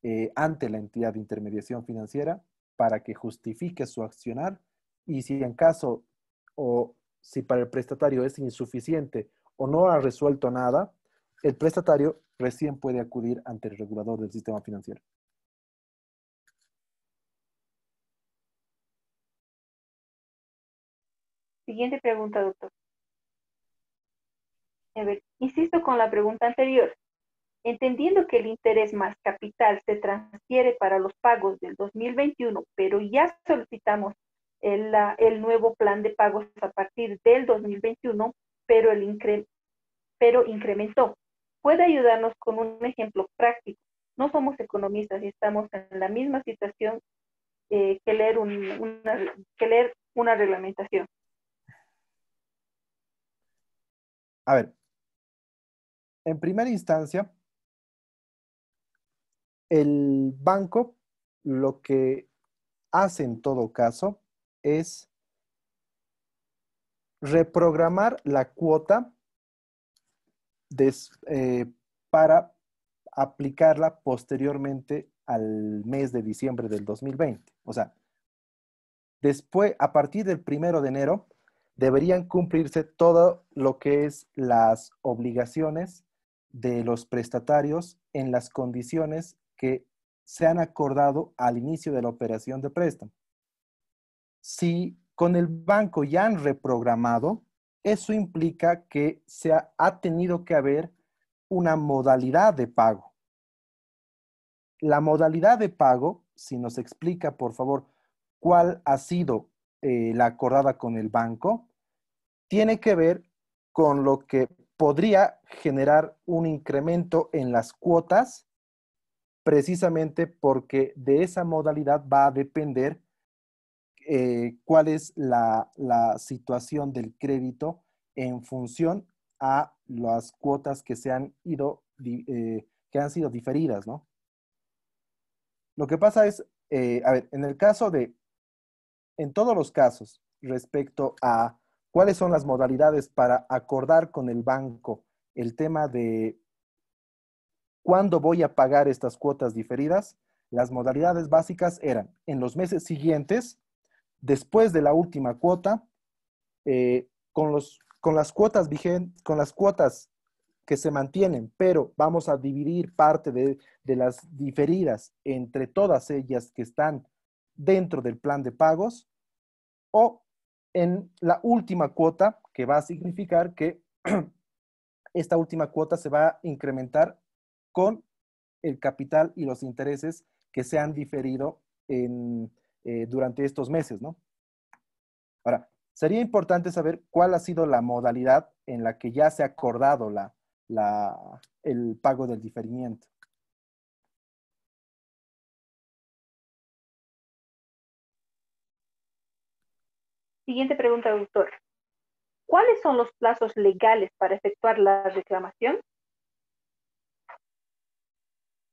eh, ante la entidad de intermediación financiera para que justifique su accionar y si en caso o si para el prestatario es insuficiente o no ha resuelto nada, el prestatario recién puede acudir ante el regulador del sistema financiero. Siguiente pregunta, doctor. A ver, insisto con la pregunta anterior. Entendiendo que el interés más capital se transfiere para los pagos del 2021, pero ya solicitamos el, nuevo plan de pagos a partir del 2021, pero, el pero incrementó puede ayudarnos con un ejemplo práctico. No somos economistas y estamos en la misma situación eh, que, leer que leer una reglamentación. A ver, en primera instancia, el banco lo que hace en todo caso es reprogramar la cuota eh, para aplicarla posteriormente al mes de diciembre del 2020. O sea, después, a partir del primero de enero, deberían cumplirse todo lo que es las obligaciones de los prestatarios en las condiciones que se han acordado al inicio de la operación de préstamo. Si con el banco ya han reprogramado, eso implica que se ha, tenido que haber una modalidad de pago. La modalidad de pago, si nos explica, por favor, cuál ha sido eh, la acordada con el banco, tiene que ver con lo que podría generar un incremento en las cuotas, precisamente porque de esa modalidad va a depender eh, cuál es la, situación del crédito en función a las cuotas que se han ido, eh, que han sido diferidas, ¿no? Lo que pasa es, eh, a ver, en el caso de, en todos los casos, respecto a cuáles son las modalidades para acordar con el banco el tema de cuándo voy a pagar estas cuotas diferidas, las modalidades básicas eran en los meses siguientes después de la última cuota, eh, con, con, las cuotas con las cuotas que se mantienen, pero vamos a dividir parte de, de las diferidas entre todas ellas que están dentro del plan de pagos, o en la última cuota, que va a significar que *clears throat* esta última cuota se va a incrementar con el capital y los intereses que se han diferido en, eh, durante estos meses, ¿no? Ahora, sería importante saber cuál ha sido la modalidad en la que ya se ha acordado la, la, el pago del diferimiento. Siguiente pregunta, doctor. ¿Cuáles son los plazos legales para efectuar la reclamación?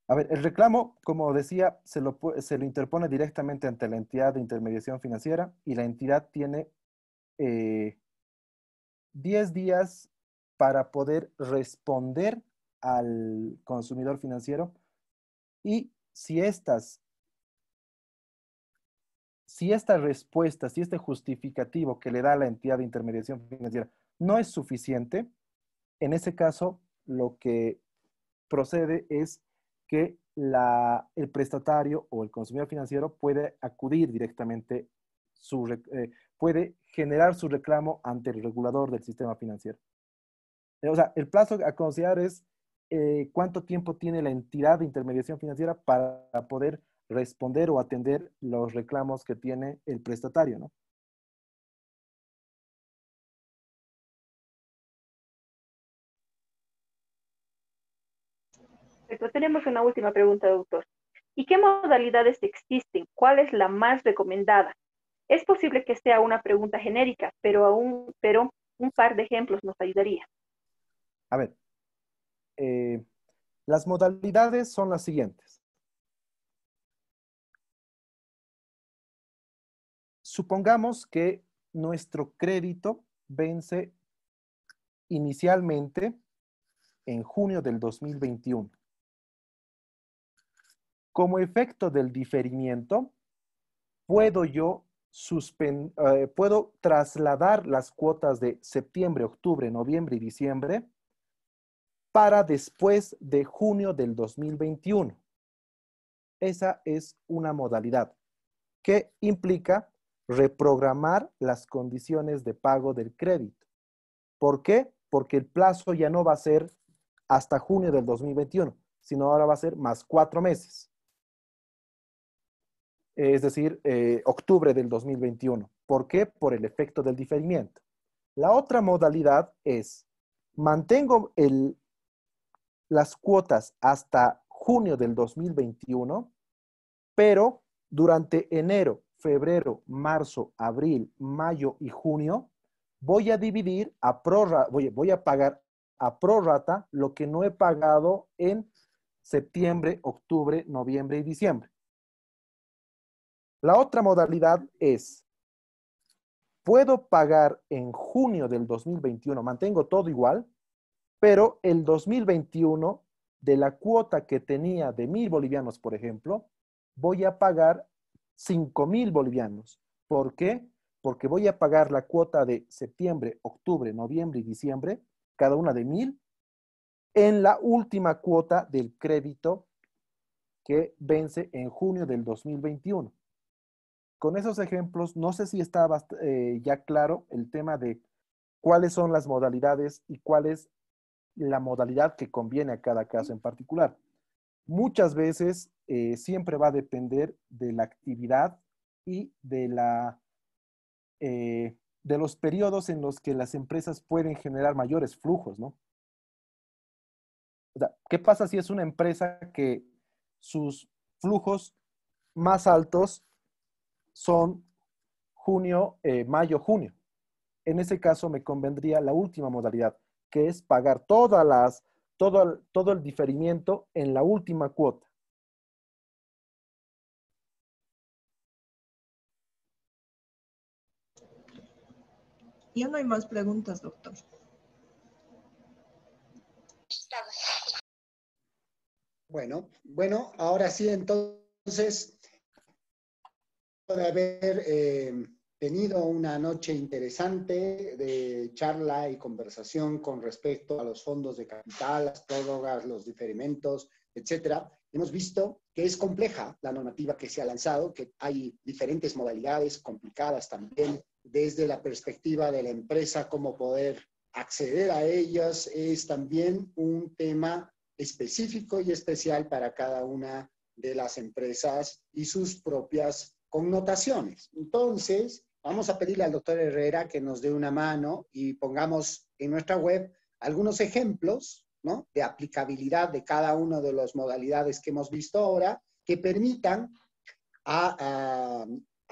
A ver, el reclamo, como decía, se lo, interpone directamente ante la entidad de intermediación financiera y la entidad tiene 10 eh, días para poder responder al consumidor financiero y si estas si esta respuesta, si este justificativo que le da la entidad de intermediación financiera no es suficiente, en ese caso lo que procede es que el prestatario o el consumidor financiero puede acudir directamente, eh, puede generar su reclamo ante el regulador del sistema financiero. Eh, o sea, el plazo a considerar es eh, cuánto tiempo tiene la entidad de intermediación financiera para poder responder o atender los reclamos que tiene el prestatario, ¿no? Tenemos una última pregunta, doctor. ¿Y qué modalidades existen? ¿Cuál es la más recomendada? Es posible que sea una pregunta genérica, pero aún, pero un par de ejemplos nos ayudaría. A ver, eh, las modalidades son las siguientes. Supongamos que nuestro crédito vence inicialmente en junio del 2021. Como efecto del diferimiento, puedo yo eh, puedo trasladar las cuotas de septiembre, octubre, noviembre y diciembre para después de junio del 2021. Esa es una modalidad que implica reprogramar las condiciones de pago del crédito. ¿Por qué? Porque el plazo ya no va a ser hasta junio del 2021, sino ahora va a ser más cuatro meses es decir, eh, octubre del 2021. ¿Por qué? Por el efecto del diferimiento. La otra modalidad es, mantengo las cuotas hasta junio del 2021, pero durante enero, febrero, marzo, abril, mayo y junio, voy a dividir a prorra, voy, a pagar a prorata lo que no he pagado en septiembre, octubre, noviembre y diciembre. La otra modalidad es, puedo pagar en junio del 2021, mantengo todo igual, pero el 2021 de la cuota que tenía de mil bolivianos, por ejemplo, voy a pagar cinco mil bolivianos. ¿Por qué? Porque voy a pagar la cuota de septiembre, octubre, noviembre y diciembre, cada una de mil, en la última cuota del crédito que vence en junio del 2021 con esos ejemplos, no sé si está eh, ya claro el tema de cuáles son las modalidades y cuál es la modalidad que conviene a cada caso en particular. Muchas veces eh, siempre va a depender de la actividad y de, la, eh, de los periodos en los que las empresas pueden generar mayores flujos, ¿no? O sea, ¿Qué pasa si es una empresa que sus flujos más altos son junio, eh, mayo, junio. En ese caso me convendría la última modalidad, que es pagar todas las, todo, el, todo el diferimiento en la última cuota. Ya no hay más preguntas, doctor. Bueno, bueno, ahora sí, entonces de haber eh, tenido una noche interesante de charla y conversación con respecto a los fondos de capital, las prórrogas, los diferimentos, etcétera. Hemos visto que es compleja la normativa que se ha lanzado, que hay diferentes modalidades complicadas también desde la perspectiva de la empresa, cómo poder acceder a ellas es también un tema específico y especial para cada una de las empresas y sus propias connotaciones. Entonces, vamos a pedirle al doctor Herrera que nos dé una mano y pongamos en nuestra web algunos ejemplos de aplicabilidad de cada una de las modalidades que hemos visto ahora que permitan a,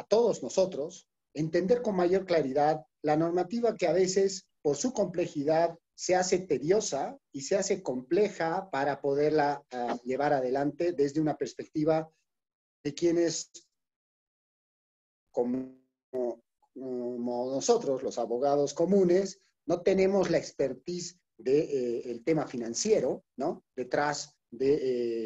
todos nosotros entender con mayor claridad la normativa que a veces, por su complejidad, se hace tediosa y se hace compleja para poderla ah, llevar adelante desde una perspectiva de quienes como, nosotros, los abogados comunes, no tenemos la expertise del de, eh, tema financiero, ¿no? Detrás de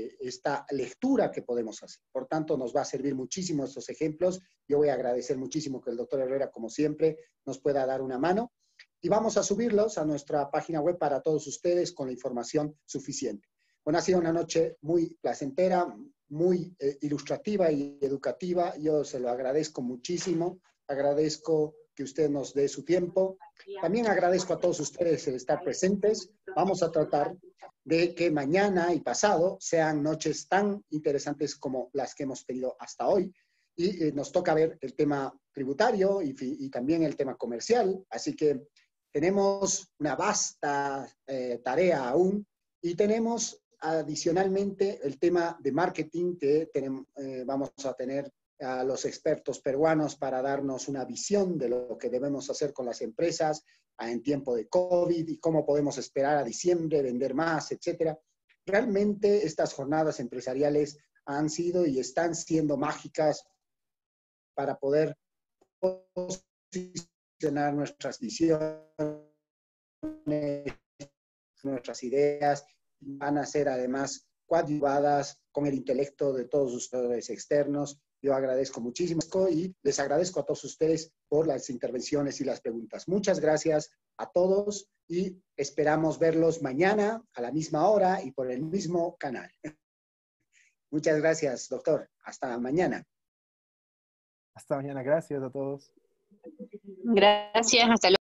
eh, esta lectura que podemos hacer. Por tanto, nos va a servir muchísimo estos ejemplos. Yo voy a agradecer muchísimo que el doctor Herrera, como siempre, nos pueda dar una mano. Y vamos a subirlos a nuestra página web para todos ustedes con la información suficiente. Bueno, ha sido una noche muy placentera, muy eh, ilustrativa y educativa. Yo se lo agradezco muchísimo. Agradezco que usted nos dé su tiempo. También agradezco a todos ustedes el estar presentes. Vamos a tratar de que mañana y pasado sean noches tan interesantes como las que hemos tenido hasta hoy. Y eh, nos toca ver el tema tributario y, también el tema comercial. Así que tenemos una vasta eh, tarea aún y tenemos adicionalmente el tema de marketing, que tenemos, eh, vamos a tener a los expertos peruanos para darnos una visión de lo que debemos hacer con las empresas en tiempo de COVID y cómo podemos esperar a diciembre, vender más, etcétera. Realmente estas jornadas empresariales han sido y están siendo mágicas para poder posicionar nuestras visiones, nuestras ideas van a ser además coadyuvadas con el intelecto de todos ustedes externos. Yo agradezco muchísimo y les agradezco a todos ustedes por las intervenciones y las preguntas. Muchas gracias a todos y esperamos verlos mañana a la misma hora y por el mismo canal. *laughs* Muchas gracias, doctor. Hasta mañana. Hasta mañana. Gracias a todos. Gracias. Hasta luego.